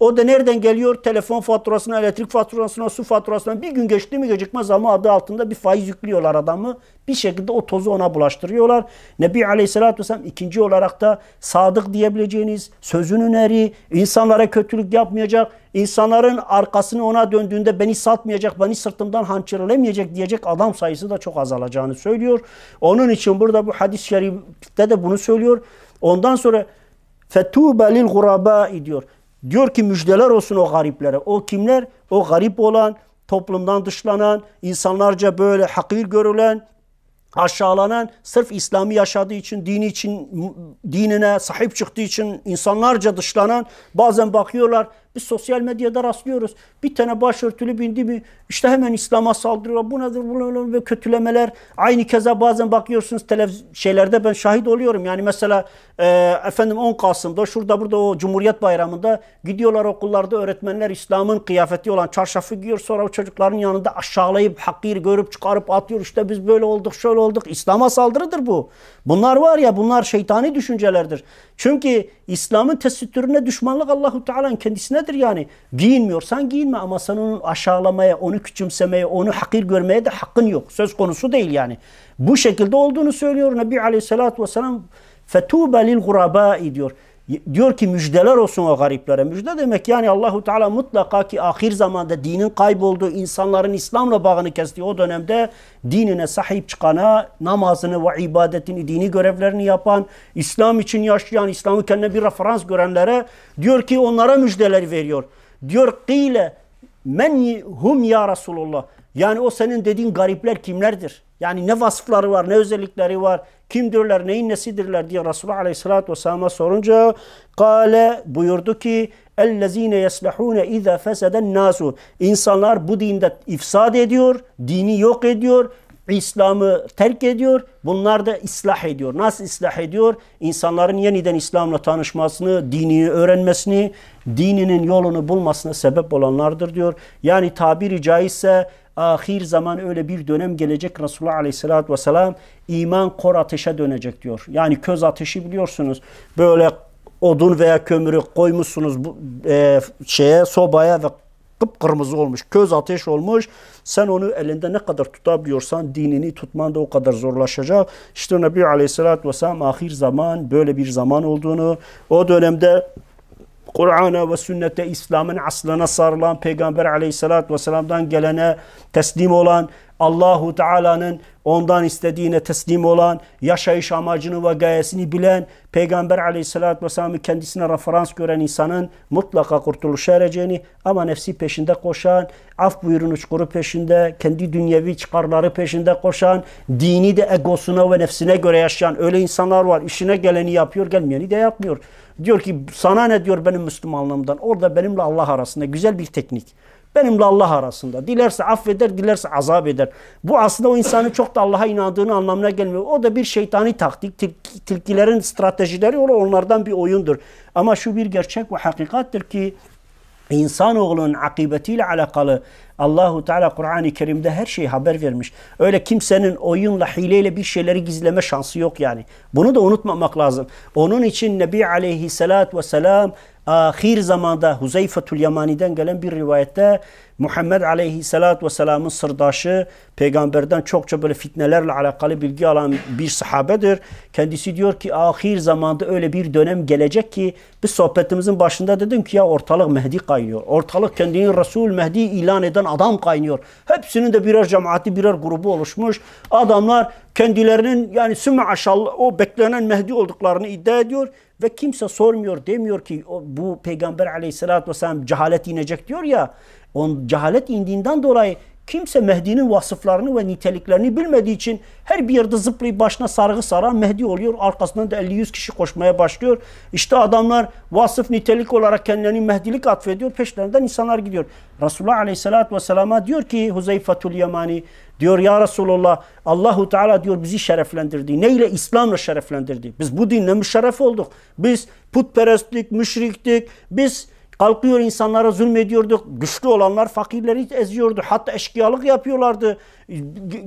o da nereden geliyor? Telefon faturasına, elektrik faturasına, su faturasına bir gün geçti mi gecikmez ama adı altında bir faiz yüklüyorlar adamı. Bir şekilde o tozu ona bulaştırıyorlar. Nebi Aleyhisselatü Vesselam ikinci olarak da sadık diyebileceğiniz, sözünün eri, insanlara kötülük yapmayacak, insanların arkasını ona döndüğünde beni satmayacak, beni sırtımdan hançerlemeyecek diyecek adam sayısı da çok azalacağını söylüyor. Onun için burada bu hadis-i şerifte de bunu söylüyor. Ondan sonra فَتُوبَ لِلْغُرَبَاءِ diyor. Diyor ki müjdeler olsun o gariplere. O kimler? O garip olan, toplumdan dışlanan, insanlarca böyle hakir görülen, aşağılanan, sırf İslam'ı yaşadığı için, dini için, dinine sahip çıktığı için insanlarca dışlanan, bazen bakıyorlar biz sosyal medyada rastlıyoruz. Bir tane başörtülü bindi mi işte hemen İslam'a saldırıyorlar. Bu nedir? Bu ve kötülemeler. Aynı keza bazen bakıyorsunuz televiz şeylerde ben şahit oluyorum. Yani mesela e, efendim 10 Kasım'da şurada burada o Cumhuriyet Bayramı'nda gidiyorlar okullarda öğretmenler İslam'ın kıyafeti olan çarşafı giyiyor. Sonra o çocukların yanında aşağılayıp hakir görüp çıkarıp atıyor. İşte biz böyle olduk şöyle olduk. İslam'a saldırıdır bu. Bunlar var ya bunlar şeytani düşüncelerdir. Çünkü İslam'ın tesettürüne düşmanlık Allahu Teala'nın kendisine meseledir yani. Giyinmiyorsan giyinme ama sen onu aşağılamaya, onu küçümsemeye, onu hakir görmeye de hakkın yok. Söz konusu değil yani. Bu şekilde olduğunu söylüyor Nebi Aleyhisselatü Vesselam. فَتُوبَ لِلْغُرَبَاءِ diyor diyor ki müjdeler olsun o gariplere. Müjde demek yani Allahu Teala mutlaka ki ahir zamanda dinin kaybolduğu insanların İslam'la bağını kestiği o dönemde dinine sahip çıkana namazını ve ibadetini, dini görevlerini yapan, İslam için yaşayan, İslam'ı kendine bir referans görenlere diyor ki onlara müjdeler veriyor. Diyor kıyle men hum ya Resulullah. Yani o senin dediğin garipler kimlerdir? Yani ne vasıfları var, ne özellikleri var, kimdirler, neyin nesidirler diye Resulullah Aleyhisselatü Vesselam'a sorunca Kale buyurdu ki اَلَّذ۪ينَ يَسْلَحُونَ اِذَا فَسَدَ nasu. İnsanlar bu dinde ifsad ediyor, dini yok ediyor, İslam'ı terk ediyor. Bunlar da ıslah ediyor. Nasıl ıslah ediyor? İnsanların yeniden İslam'la tanışmasını, dini öğrenmesini, dininin yolunu bulmasına sebep olanlardır diyor. Yani tabiri caizse ahir zaman öyle bir dönem gelecek Resulullah Aleyhisselatü Vesselam iman kor ateşe dönecek diyor. Yani köz ateşi biliyorsunuz böyle odun veya kömürü koymuşsunuz bu, e, şeye sobaya ve kıpkırmızı olmuş, köz ateş olmuş. Sen onu elinde ne kadar tutabiliyorsan dinini tutman da o kadar zorlaşacak. İşte Nebi Aleyhisselatü Vesselam ahir zaman böyle bir zaman olduğunu, o dönemde Kur'an'a ve sünnete, İslam'ın aslına sarılan, Peygamber aleyhissalatü vesselam'dan gelene teslim olan, Allahu Teala'nın ondan istediğine teslim olan, yaşayış amacını ve gayesini bilen, Peygamber aleyhissalatü vesselam'ı kendisine referans gören insanın mutlaka kurtuluşa ereceğini ama nefsi peşinde koşan, af buyurun uçkuru peşinde, kendi dünyevi çıkarları peşinde koşan, dini de egosuna ve nefsine göre yaşayan öyle insanlar var. İşine geleni yapıyor, gelmeyeni de yapmıyor. Diyor ki sana ne diyor benim Müslümanlığımdan? Orada benimle Allah arasında güzel bir teknik. Benimle Allah arasında. Dilerse affeder, dilerse azap eder. Bu aslında o insanın çok da Allah'a inandığını anlamına gelmiyor. O da bir şeytani taktik, tilkilerin stratejileri olur, onlardan bir oyundur. Ama şu bir gerçek ve hakikattir ki İnsanoğlunun akıbetiyle alakalı Allahu Teala Kur'an-ı Kerim'de her şeyi haber vermiş. Öyle kimsenin oyunla, hileyle bir şeyleri gizleme şansı yok yani. Bunu da unutmamak lazım. Onun için Nebi Aleyhisselat ve ahir zamanda Huzeyfetül Yamani'den gelen bir rivayette Muhammed Aleyhisselatü Vesselam'ın sırdaşı peygamberden çokça böyle fitnelerle alakalı bilgi alan bir sahabedir. Kendisi diyor ki ahir zamanda öyle bir dönem gelecek ki biz sohbetimizin başında dedim ki ya ortalık Mehdi kaynıyor. Ortalık kendini Resul Mehdi ilan eden adam kaynıyor. Hepsinin de birer cemaati birer grubu oluşmuş. Adamlar kendilerinin yani sümme aşallah o beklenen Mehdi olduklarını iddia ediyor ve kimse sormuyor demiyor ki bu peygamber aleyhissalatü vesselam cehalet inecek diyor ya. On cehalet indiğinden dolayı Kimse Mehdi'nin vasıflarını ve niteliklerini bilmediği için her bir yerde zıplayıp başına sargı saran Mehdi oluyor. Arkasından da 50-100 kişi koşmaya başlıyor. İşte adamlar vasıf nitelik olarak kendilerini Mehdilik atfediyor. Peşlerinden insanlar gidiyor. Resulullah Aleyhisselatü Vesselam'a diyor ki Huzeyfetül Yemani diyor ya Resulullah Allahu Teala diyor bizi şereflendirdi. Neyle? İslam'la şereflendirdi. Biz bu dinle müşerref olduk. Biz putperestlik, müşriktik, biz Kalkıyor insanlara zulmediyorduk. Güçlü olanlar fakirleri eziyordu. Hatta eşkıyalık yapıyorlardı.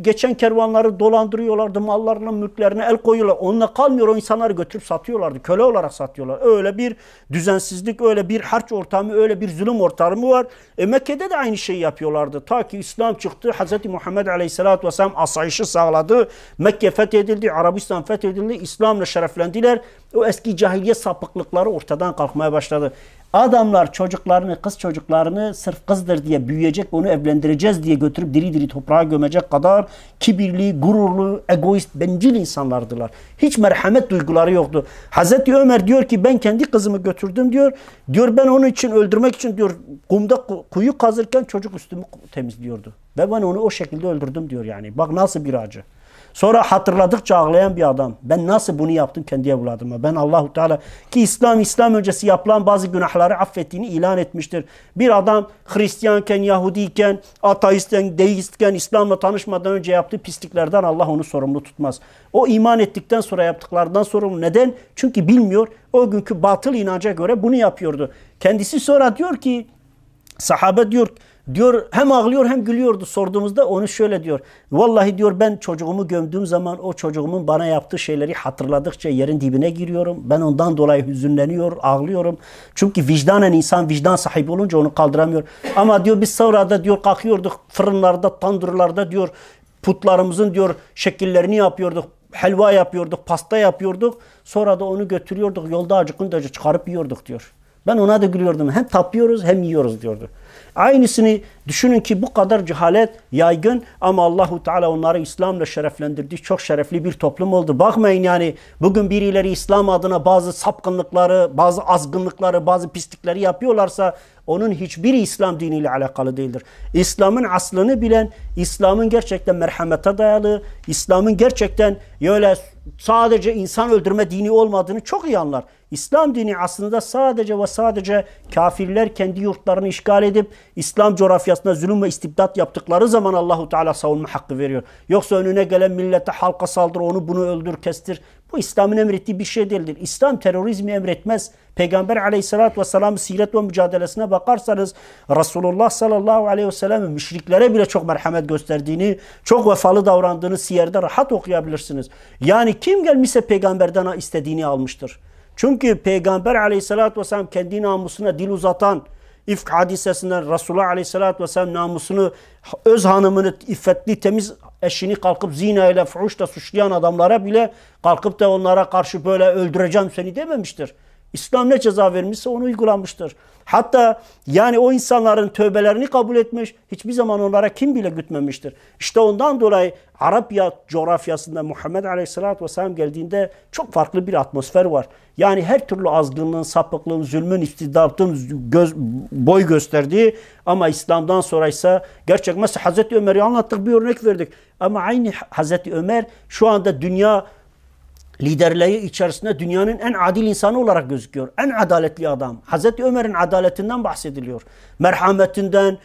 Geçen kervanları dolandırıyorlardı. Mallarına, mülklerine el koyuyorlar. Onunla kalmıyor. O insanları götürüp satıyorlardı. Köle olarak satıyorlar. Öyle bir düzensizlik, öyle bir harç ortamı, öyle bir zulüm ortamı var. E Mekke'de de aynı şeyi yapıyorlardı. Ta ki İslam çıktı. Hz. Muhammed Aleyhisselatü Vesselam asayişi sağladı. Mekke fethedildi. Arabistan fethedildi. İslam'la şereflendiler. O eski cahiliye sapıklıkları ortadan kalkmaya başladı. Adamlar çocuklarını, kız çocuklarını sırf kızdır diye büyüyecek, onu evlendireceğiz diye götürüp diri diri toprağa gömecek kadar kibirli, gururlu, egoist, bencil insanlardılar. Hiç merhamet duyguları yoktu. Hazreti Ömer diyor ki ben kendi kızımı götürdüm diyor. Diyor ben onun için öldürmek için diyor kumda kuyu kazırken çocuk üstümü temizliyordu. Ve ben onu o şekilde öldürdüm diyor yani. Bak nasıl bir acı. Sonra hatırladıkça ağlayan bir adam. Ben nasıl bunu yaptım kendi evladıma? Ben Allahu Teala ki İslam İslam öncesi yapılan bazı günahları affettiğini ilan etmiştir. Bir adam Hristiyanken, Yahudiyken, ateistken, deistken İslam'la tanışmadan önce yaptığı pisliklerden Allah onu sorumlu tutmaz. O iman ettikten sonra yaptıklarından sorumlu. Neden? Çünkü bilmiyor. O günkü batıl inanca göre bunu yapıyordu. Kendisi sonra diyor ki sahabe diyor Diyor hem ağlıyor hem gülüyordu sorduğumuzda onu şöyle diyor. Vallahi diyor ben çocuğumu gömdüğüm zaman o çocuğumun bana yaptığı şeyleri hatırladıkça yerin dibine giriyorum. Ben ondan dolayı hüzünleniyor, ağlıyorum. Çünkü vicdanen insan vicdan sahibi olunca onu kaldıramıyor. Ama diyor biz sonra da diyor kalkıyorduk fırınlarda, tandırlarda diyor putlarımızın diyor şekillerini yapıyorduk helva yapıyorduk, pasta yapıyorduk. Sonra da onu götürüyorduk. Yolda acıkınca acı çıkarıp yiyorduk diyor. Ben ona da gülüyordum. Hem tapıyoruz hem yiyoruz diyordu. Aynısını düşünün ki bu kadar cehalet yaygın ama Allahu Teala onları İslam'la şereflendirdi. Çok şerefli bir toplum oldu. Bakmayın yani bugün birileri İslam adına bazı sapkınlıkları, bazı azgınlıkları, bazı pislikleri yapıyorlarsa onun hiçbir İslam diniyle alakalı değildir. İslam'ın aslını bilen, İslam'ın gerçekten merhamete dayalı, İslam'ın gerçekten öyle sadece insan öldürme dini olmadığını çok iyi anlar. İslam dini aslında sadece ve sadece kafirler kendi yurtlarını işgal edip İslam coğrafyasına zulüm ve istibdat yaptıkları zaman Allahu Teala savunma hakkı veriyor. Yoksa önüne gelen millete halka saldır, onu bunu öldür, kestir. Bu İslam'ın emrettiği bir şey değildir. İslam terörizmi emretmez. Peygamber aleyhissalatü vesselam siret ve mücadelesine bakarsanız Resulullah sallallahu aleyhi ve sellem'in müşriklere bile çok merhamet gösterdiğini, çok vefalı davrandığını siyerde rahat okuyabilirsiniz. Yani kim gelmişse peygamberden istediğini almıştır. Çünkü peygamber aleyhissalatü vesselam kendi namusuna dil uzatan, İfk hadisesinden Resulullah Aleyhisselatü Vesselam namusunu öz hanımını iffetli temiz eşini kalkıp zina ile fuhuşla suçlayan adamlara bile kalkıp da onlara karşı böyle öldüreceğim seni dememiştir. İslam ne ceza vermişse onu uygulamıştır. Hatta yani o insanların tövbelerini kabul etmiş, hiçbir zaman onlara kim bile gütmemiştir. İşte ondan dolayı Arapya coğrafyasında Muhammed Aleyhisselatü Vesselam geldiğinde çok farklı bir atmosfer var. Yani her türlü azgınlığın, sapıklığın, zulmün, istidatın göz, boy gösterdiği ama İslam'dan sonra ise gerçek mesela Hazreti Ömer'i anlattık bir örnek verdik. Ama aynı Hazreti Ömer şu anda dünya liderliği içerisinde dünyanın en adil insanı olarak gözüküyor. En adaletli adam. Hazreti Ömer'in adaletinden bahsediliyor. Merhametinden,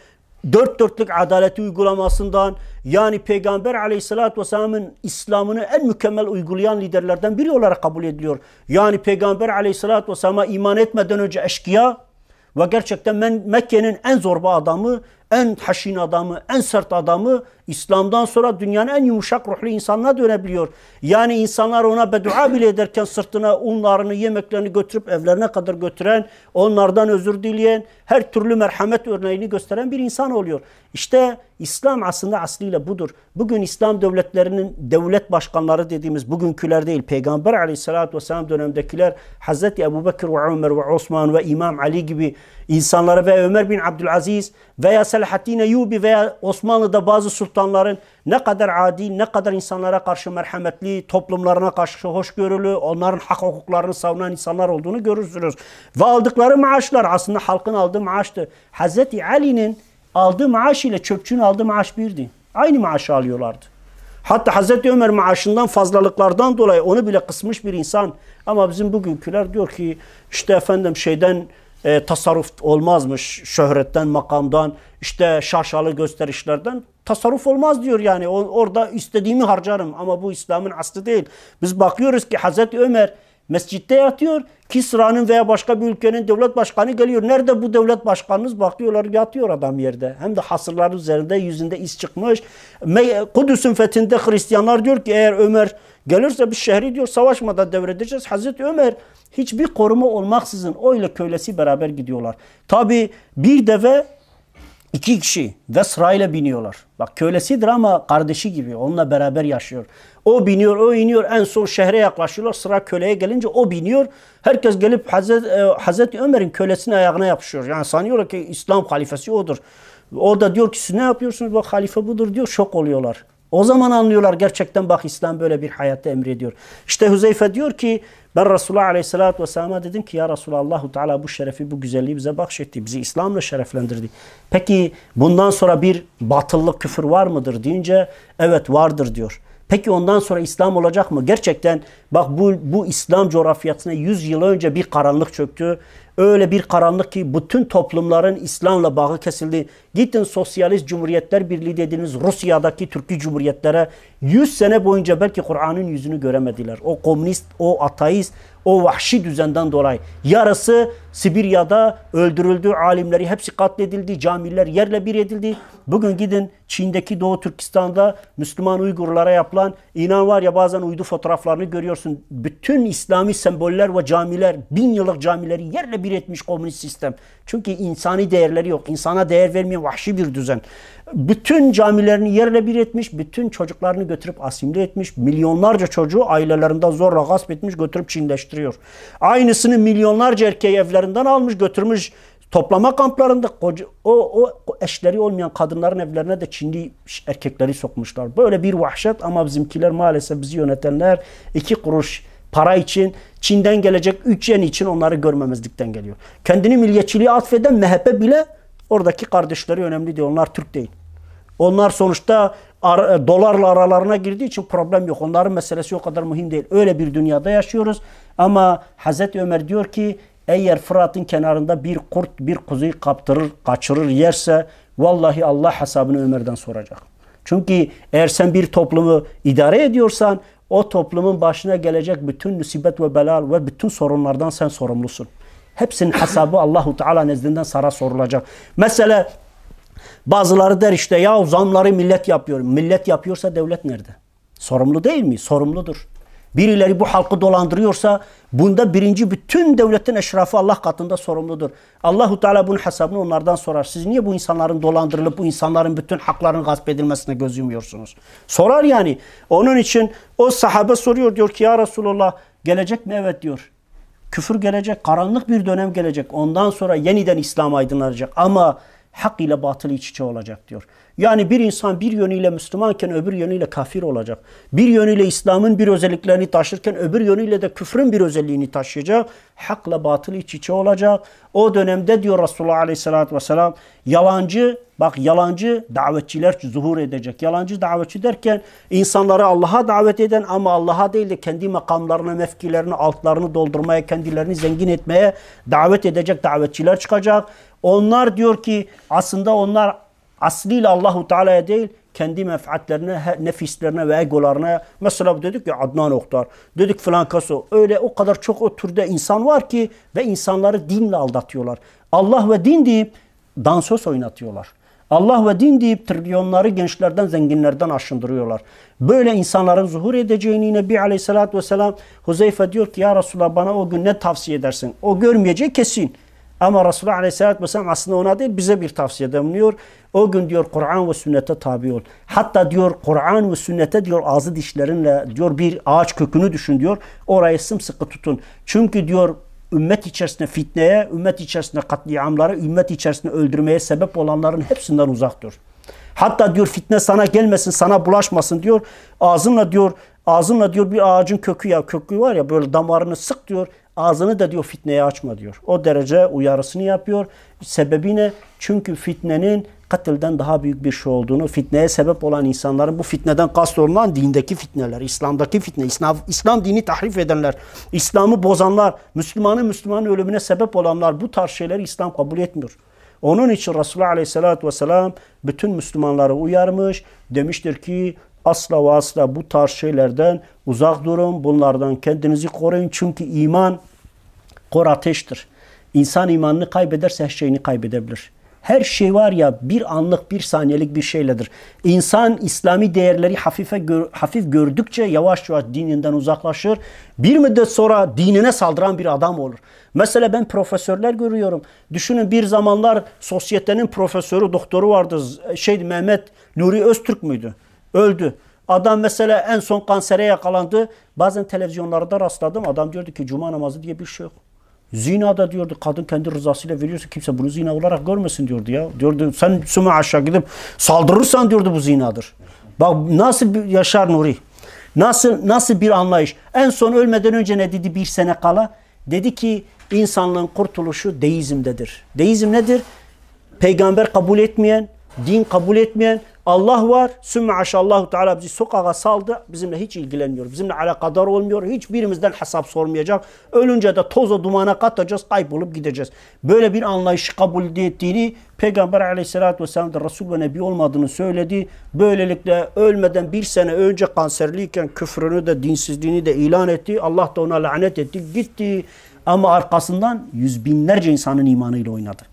dört dörtlük adaleti uygulamasından yani Peygamber aleyhissalatü vesselamın İslam'ını en mükemmel uygulayan liderlerden biri olarak kabul ediliyor. Yani Peygamber aleyhissalatü vesselama iman etmeden önce eşkıya ve gerçekten Mekke'nin en zorba adamı, en haşin adamı, en sert adamı İslam'dan sonra dünyanın en yumuşak ruhlu insanına dönebiliyor. Yani insanlar ona beddua bile ederken sırtına unlarını, yemeklerini götürüp evlerine kadar götüren, onlardan özür dileyen, her türlü merhamet örneğini gösteren bir insan oluyor. İşte İslam aslında aslıyla budur. Bugün İslam devletlerinin devlet başkanları dediğimiz bugünküler değil. Peygamber aleyhissalatü vesselam dönemindekiler Hazreti Ebu Bekir ve Ömer ve Osman ve İmam Ali gibi insanlara ve Ömer bin Abdülaziz veya Selahattin Eyyubi veya Osmanlı'da bazı sultan sultanların ne kadar adil, ne kadar insanlara karşı merhametli, toplumlarına karşı hoşgörülü, onların hak hukuklarını savunan insanlar olduğunu görürsünüz. Ve aldıkları maaşlar aslında halkın aldığı maaştı. Hz. Ali'nin aldığı maaş ile çöpçünün aldığı maaş birdi. Aynı maaşı alıyorlardı. Hatta Hz. Ömer maaşından fazlalıklardan dolayı onu bile kısmış bir insan. Ama bizim bugünküler diyor ki işte efendim şeyden e, tasarruf olmazmış şöhretten, makamdan, işte şaşalı gösterişlerden tasarruf olmaz diyor yani. O, orada istediğimi harcarım ama bu İslam'ın aslı değil. Biz bakıyoruz ki Hazreti Ömer mescitte yatıyor. Kisra'nın veya başka bir ülkenin devlet başkanı geliyor. Nerede bu devlet başkanınız? Bakıyorlar yatıyor adam yerde. Hem de hasırlar üzerinde yüzünde iz çıkmış. Kudüs'ün fethinde Hristiyanlar diyor ki eğer Ömer Gelirse bir şehri diyor savaşmadan devredeceğiz. Hazreti Ömer hiçbir koruma olmaksızın o ile kölesi beraber gidiyorlar. Tabi bir deve iki kişi ve sırayla biniyorlar. Bak kölesidir ama kardeşi gibi onunla beraber yaşıyor. O biniyor, o iniyor. En son şehre yaklaşıyorlar. Sıra köleye gelince o biniyor. Herkes gelip Hazreti, e, Hazreti Ömer'in kölesinin ayağına yapışıyor. Yani sanıyorlar ki İslam halifesi odur. O da diyor ki siz ne yapıyorsunuz? Bak halife budur diyor. Şok oluyorlar. O zaman anlıyorlar gerçekten bak İslam böyle bir hayatta emrediyor. İşte Hüzeyfe diyor ki ben Resulullah Aleyhisselatü Vesselam'a dedim ki ya Resulallahu Teala bu şerefi bu güzelliği bize bahşetti. Bizi İslam'la şereflendirdi. Peki bundan sonra bir batıllık küfür var mıdır deyince evet vardır diyor. Peki ondan sonra İslam olacak mı? Gerçekten bak bu, bu İslam coğrafyasına 100 yıl önce bir karanlık çöktü. Öyle bir karanlık ki bütün toplumların İslam'la bağı kesildi. Gidin sosyalist cumhuriyetler birliği dediğiniz Rusya'daki Türkü cumhuriyetlere 100 sene boyunca belki Kur'an'ın yüzünü göremediler. O komünist, o ateist, o vahşi düzenden dolayı. Yarısı Sibirya'da öldürüldü, alimleri hepsi katledildi, camiler yerle bir edildi. Bugün gidin Çin'deki Doğu Türkistan'da Müslüman Uygurlara yapılan, inan var ya bazen uydu fotoğraflarını görüyorsun. Bütün İslami semboller ve camiler, bin yıllık camileri yerle bir etmiş komünist sistem. Çünkü insani değerleri yok. insana değer vermeyen vahşi bir düzen bütün camilerini yerle bir etmiş, bütün çocuklarını götürüp asimile etmiş, milyonlarca çocuğu ailelerinden zorla gasp etmiş, götürüp Çinleştiriyor. Aynısını milyonlarca erkeği evlerinden almış, götürmüş toplama kamplarında koca, o, o, o eşleri olmayan kadınların evlerine de Çinli erkekleri sokmuşlar. Böyle bir vahşet ama bizimkiler maalesef bizi yönetenler iki kuruş para için, Çin'den gelecek üç yen için onları görmemezlikten geliyor. Kendini milliyetçiliğe atfeden MHP bile oradaki kardeşleri önemli diyor. Onlar Türk değil. Onlar sonuçta ar e, dolarla aralarına girdiği için problem yok. Onların meselesi o kadar mühim değil. Öyle bir dünyada yaşıyoruz. Ama Hazreti Ömer diyor ki eğer Fırat'ın kenarında bir kurt bir kuzuyu kaptırır, kaçırır yerse vallahi Allah hesabını Ömer'den soracak. Çünkü eğer sen bir toplumu idare ediyorsan o toplumun başına gelecek bütün musibet ve belal ve bütün sorunlardan sen sorumlusun. Hepsinin hesabı Allahu Teala nezdinden sana sorulacak. Mesela Bazıları der işte ya zamları millet yapıyor. Millet yapıyorsa devlet nerede? Sorumlu değil mi? Sorumludur. Birileri bu halkı dolandırıyorsa bunda birinci bütün devletin eşrafı Allah katında sorumludur. Allahu Teala bunun hesabını onlardan sorar. Siz niye bu insanların dolandırılıp bu insanların bütün haklarının gasp edilmesine göz yumuyorsunuz? Sorar yani. Onun için o sahabe soruyor diyor ki ya Resulullah gelecek mi? Evet diyor. Küfür gelecek, karanlık bir dönem gelecek. Ondan sonra yeniden İslam aydınlanacak. Ama hak ile batılı iç içe olacak diyor. Yani bir insan bir yönüyle Müslümanken öbür yönüyle kafir olacak. Bir yönüyle İslam'ın bir özelliklerini taşırken öbür yönüyle de küfrün bir özelliğini taşıyacak. Hakla batılı iç içe olacak. O dönemde diyor Resulullah Aleyhisselatü Vesselam yalancı bak yalancı davetçiler zuhur edecek. Yalancı davetçi derken insanları Allah'a davet eden ama Allah'a değil de kendi makamlarını, mefkilerini, altlarını doldurmaya, kendilerini zengin etmeye davet edecek davetçiler çıkacak. Onlar diyor ki aslında onlar asliyle Allahu Teala'ya değil kendi menfaatlerine, nefislerine ve egolarına. Mesela dedik ya Adnan Oktar, dedik filan Kaso. Öyle o kadar çok o türde insan var ki ve insanları dinle aldatıyorlar. Allah ve din deyip dansöz oynatıyorlar. Allah ve din deyip trilyonları gençlerden, zenginlerden aşındırıyorlar. Böyle insanların zuhur edeceğini yine bir aleyhissalatü vesselam Huzeyfe diyor ki ya Resulallah bana o gün ne tavsiye edersin? O görmeyeceği kesin. Ama Resulullah Aleyhisselatü Vesselam aslında ona değil bize bir tavsiyede bulunuyor. O gün diyor Kur'an ve sünnete tabi ol. Hatta diyor Kur'an ve sünnete diyor ağzı dişlerinle diyor bir ağaç kökünü düşün diyor. Orayı sımsıkı tutun. Çünkü diyor ümmet içerisinde fitneye, ümmet içerisinde katliamlara, ümmet içerisinde öldürmeye sebep olanların hepsinden uzaktır. Hatta diyor fitne sana gelmesin, sana bulaşmasın diyor. Ağzınla diyor, ağzınla diyor bir ağacın kökü ya kökü var ya böyle damarını sık diyor. Ağzını da diyor fitneye açma diyor. O derece uyarısını yapıyor. Sebebi ne? Çünkü fitnenin katilden daha büyük bir şey olduğunu, fitneye sebep olan insanların bu fitneden kast olunan dindeki fitneler, İslam'daki fitne, İslam, İslam dini tahrif edenler, İslam'ı bozanlar, Müslümanı Müslümanın ölümüne sebep olanlar bu tarz şeyleri İslam kabul etmiyor. Onun için Resulullah Aleyhisselatü Vesselam bütün Müslümanları uyarmış. Demiştir ki Asla ve asla bu tarz şeylerden uzak durun. Bunlardan kendinizi koruyun. Çünkü iman kor ateştir. İnsan imanını kaybederse her şeyini kaybedebilir. Her şey var ya bir anlık bir saniyelik bir şeyledir. İnsan İslami değerleri hafife gör, hafif gördükçe yavaş yavaş dininden uzaklaşır. Bir müddet sonra dinine saldıran bir adam olur. Mesela ben profesörler görüyorum. Düşünün bir zamanlar sosyetenin profesörü doktoru vardı. şeydi Mehmet Nuri Öztürk müydü? Öldü. Adam mesela en son kansere yakalandı. Bazen televizyonlarda rastladım. Adam diyordu ki cuma namazı diye bir şey yok. Zina da diyordu. Kadın kendi rızasıyla veriyorsa kimse bunu zina olarak görmesin diyordu ya. Diyordu sen süme aşağı gidip saldırırsan diyordu bu zinadır. Bak nasıl bir yaşar Nuri. Nasıl nasıl bir anlayış. En son ölmeden önce ne dedi bir sene kala? Dedi ki insanlığın kurtuluşu deizmdedir. Deizm nedir? Peygamber kabul etmeyen, din kabul etmeyen, Allah var. Sümme aşallahu teala bizi sokağa saldı. Bizimle hiç ilgilenmiyor. Bizimle alakadar olmuyor. Hiçbirimizden hesap sormayacak. Ölünce de toza dumana katacağız. Kaybolup gideceğiz. Böyle bir anlayışı kabul ettiğini Peygamber aleyhissalatü vesselam da Resul ve Nebi olmadığını söyledi. Böylelikle ölmeden bir sene önce kanserliyken küfrünü de dinsizliğini de ilan etti. Allah da ona lanet etti. Gitti. Ama arkasından yüz binlerce insanın imanıyla oynadı.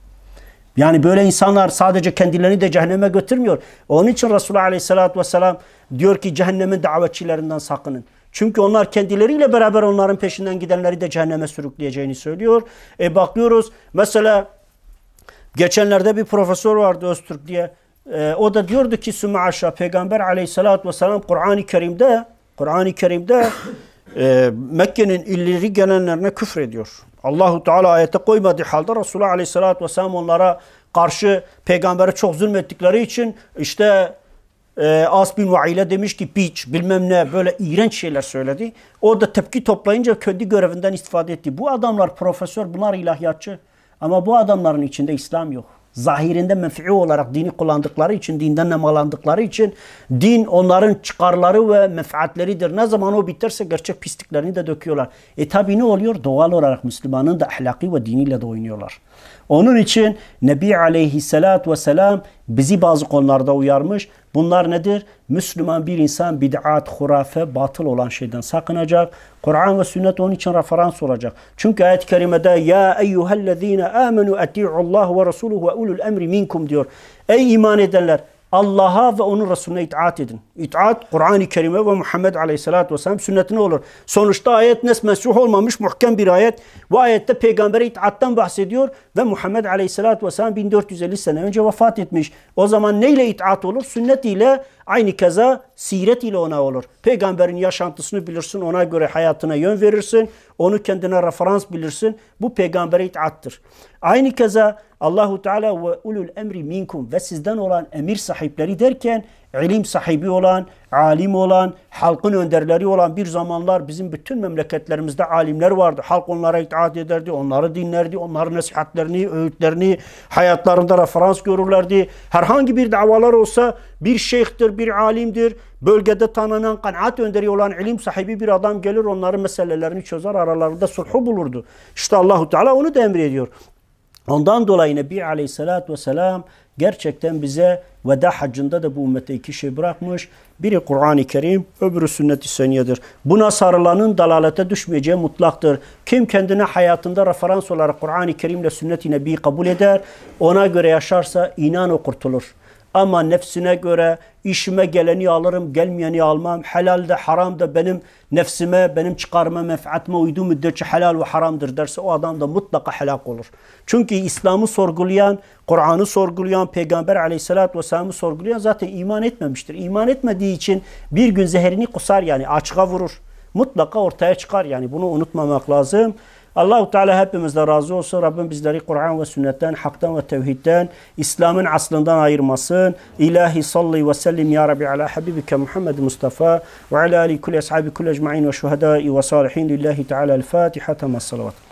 Yani böyle insanlar sadece kendilerini de cehenneme götürmüyor. Onun için Resulullah Aleyhisselatü Vesselam diyor ki cehennemin davetçilerinden sakının. Çünkü onlar kendileriyle beraber onların peşinden gidenleri de cehenneme sürükleyeceğini söylüyor. E bakıyoruz mesela geçenlerde bir profesör vardı Öztürk diye. E, o da diyordu ki Sümaşa Peygamber Aleyhisselatü Vesselam Kur'an-ı Kerim'de Kur'an-ı Kerim'de e, Mekke'nin illeri gelenlerine küfrediyor. Allahu Teala ayete koymadığı halde Resulullah Aleyhisselatü Vesselam onlara karşı peygambere çok zulmettikleri için işte e, As bin Vaile demiş ki piç bilmem ne böyle iğrenç şeyler söyledi. O da tepki toplayınca kendi görevinden istifade etti. Bu adamlar profesör bunlar ilahiyatçı ama bu adamların içinde İslam yok zahirinde menfi olarak dini kullandıkları için, dinden nemalandıkları için din onların çıkarları ve menfaatleridir. Ne zaman o biterse gerçek pisliklerini de döküyorlar. E tabi ne oluyor? Doğal olarak Müslümanın da ahlaki ve diniyle de oynuyorlar. Onun için Nebi Aleyhisselat Vesselam bizi bazı konularda uyarmış. Bunlar nedir? Müslüman bir insan bid'at, hurafe, batıl olan şeyden sakınacak. Kur'an ve sünnet onun için referans olacak. Çünkü ayet-i kerimede ya eyyühellezine amenu eti'ullah ve resuluhu ve ulul emri minkum diyor. Ey iman edenler Allah'a ve onun Resulüne itaat edin. İtaat Kur'an-ı Kerim'e ve Muhammed Aleyhisselatü Vesselam sünnetine olur. Sonuçta ayet nesmesuh olmamış muhkem bir ayet. Bu ayette peygambere itaattan bahsediyor ve Muhammed Aleyhisselatü Vesselam 1450 sene önce vefat etmiş. O zaman neyle itaat olur? Sünnet ile. Aynı keza siret ile ona olur. Peygamberin yaşantısını bilirsin, ona göre hayatına yön verirsin, onu kendine referans bilirsin. Bu peygambere itaattır. Aynı keza Allahu Teala ve ulul emri minkum ve sizden olan emir sahipleri derken ilim sahibi olan, alim olan, halkın önderleri olan bir zamanlar bizim bütün memleketlerimizde alimler vardı. Halk onlara itaat ederdi, onları dinlerdi, onların nasihatlerini, öğütlerini, hayatlarında referans görürlerdi. Herhangi bir davalar olsa bir şeyhtir, bir alimdir, bölgede tanınan kanaat önderi olan ilim sahibi bir adam gelir onların meselelerini çözer, aralarında sulhu bulurdu. İşte Allahu Teala onu da emrediyor. Ondan dolayı Nebi Aleyhisselatü Vesselam gerçekten bize Veda haccında da bu ümmete iki şey bırakmış. Biri Kur'an-ı Kerim, öbürü sünnet-i seniyedir. Buna sarılanın dalalete düşmeyeceği mutlaktır. Kim kendine hayatında referans olarak Kur'an-ı Kerim ile sünnet-i nebi kabul eder, ona göre yaşarsa inan o kurtulur. Ama nefsine göre işime geleni alırım, gelmeyeni almam. Helal de haram da benim nefsime, benim çıkarma, menfaatime uyduğu müddetçe helal ve haramdır derse o adam da mutlaka helak olur. Çünkü İslam'ı sorgulayan, Kur'an'ı sorgulayan, Peygamber aleyhissalatü vesselam'ı sorgulayan zaten iman etmemiştir. İman etmediği için bir gün zeherini kusar yani açığa vurur. Mutlaka ortaya çıkar yani bunu unutmamak lazım. Allahu Teala hepimizden razı olsun. Rabbim bizleri Kur'an ve sünnetten, haktan ve tevhidden, İslam'ın aslından ayırmasın. İlahi salli ve sellim ya Rabbi ala habibike Muhammed Mustafa ve ala ali kulli ashabi kulli ecmain ve şuhadai ve salihin lillahi teala el-Fatiha ve salavatı.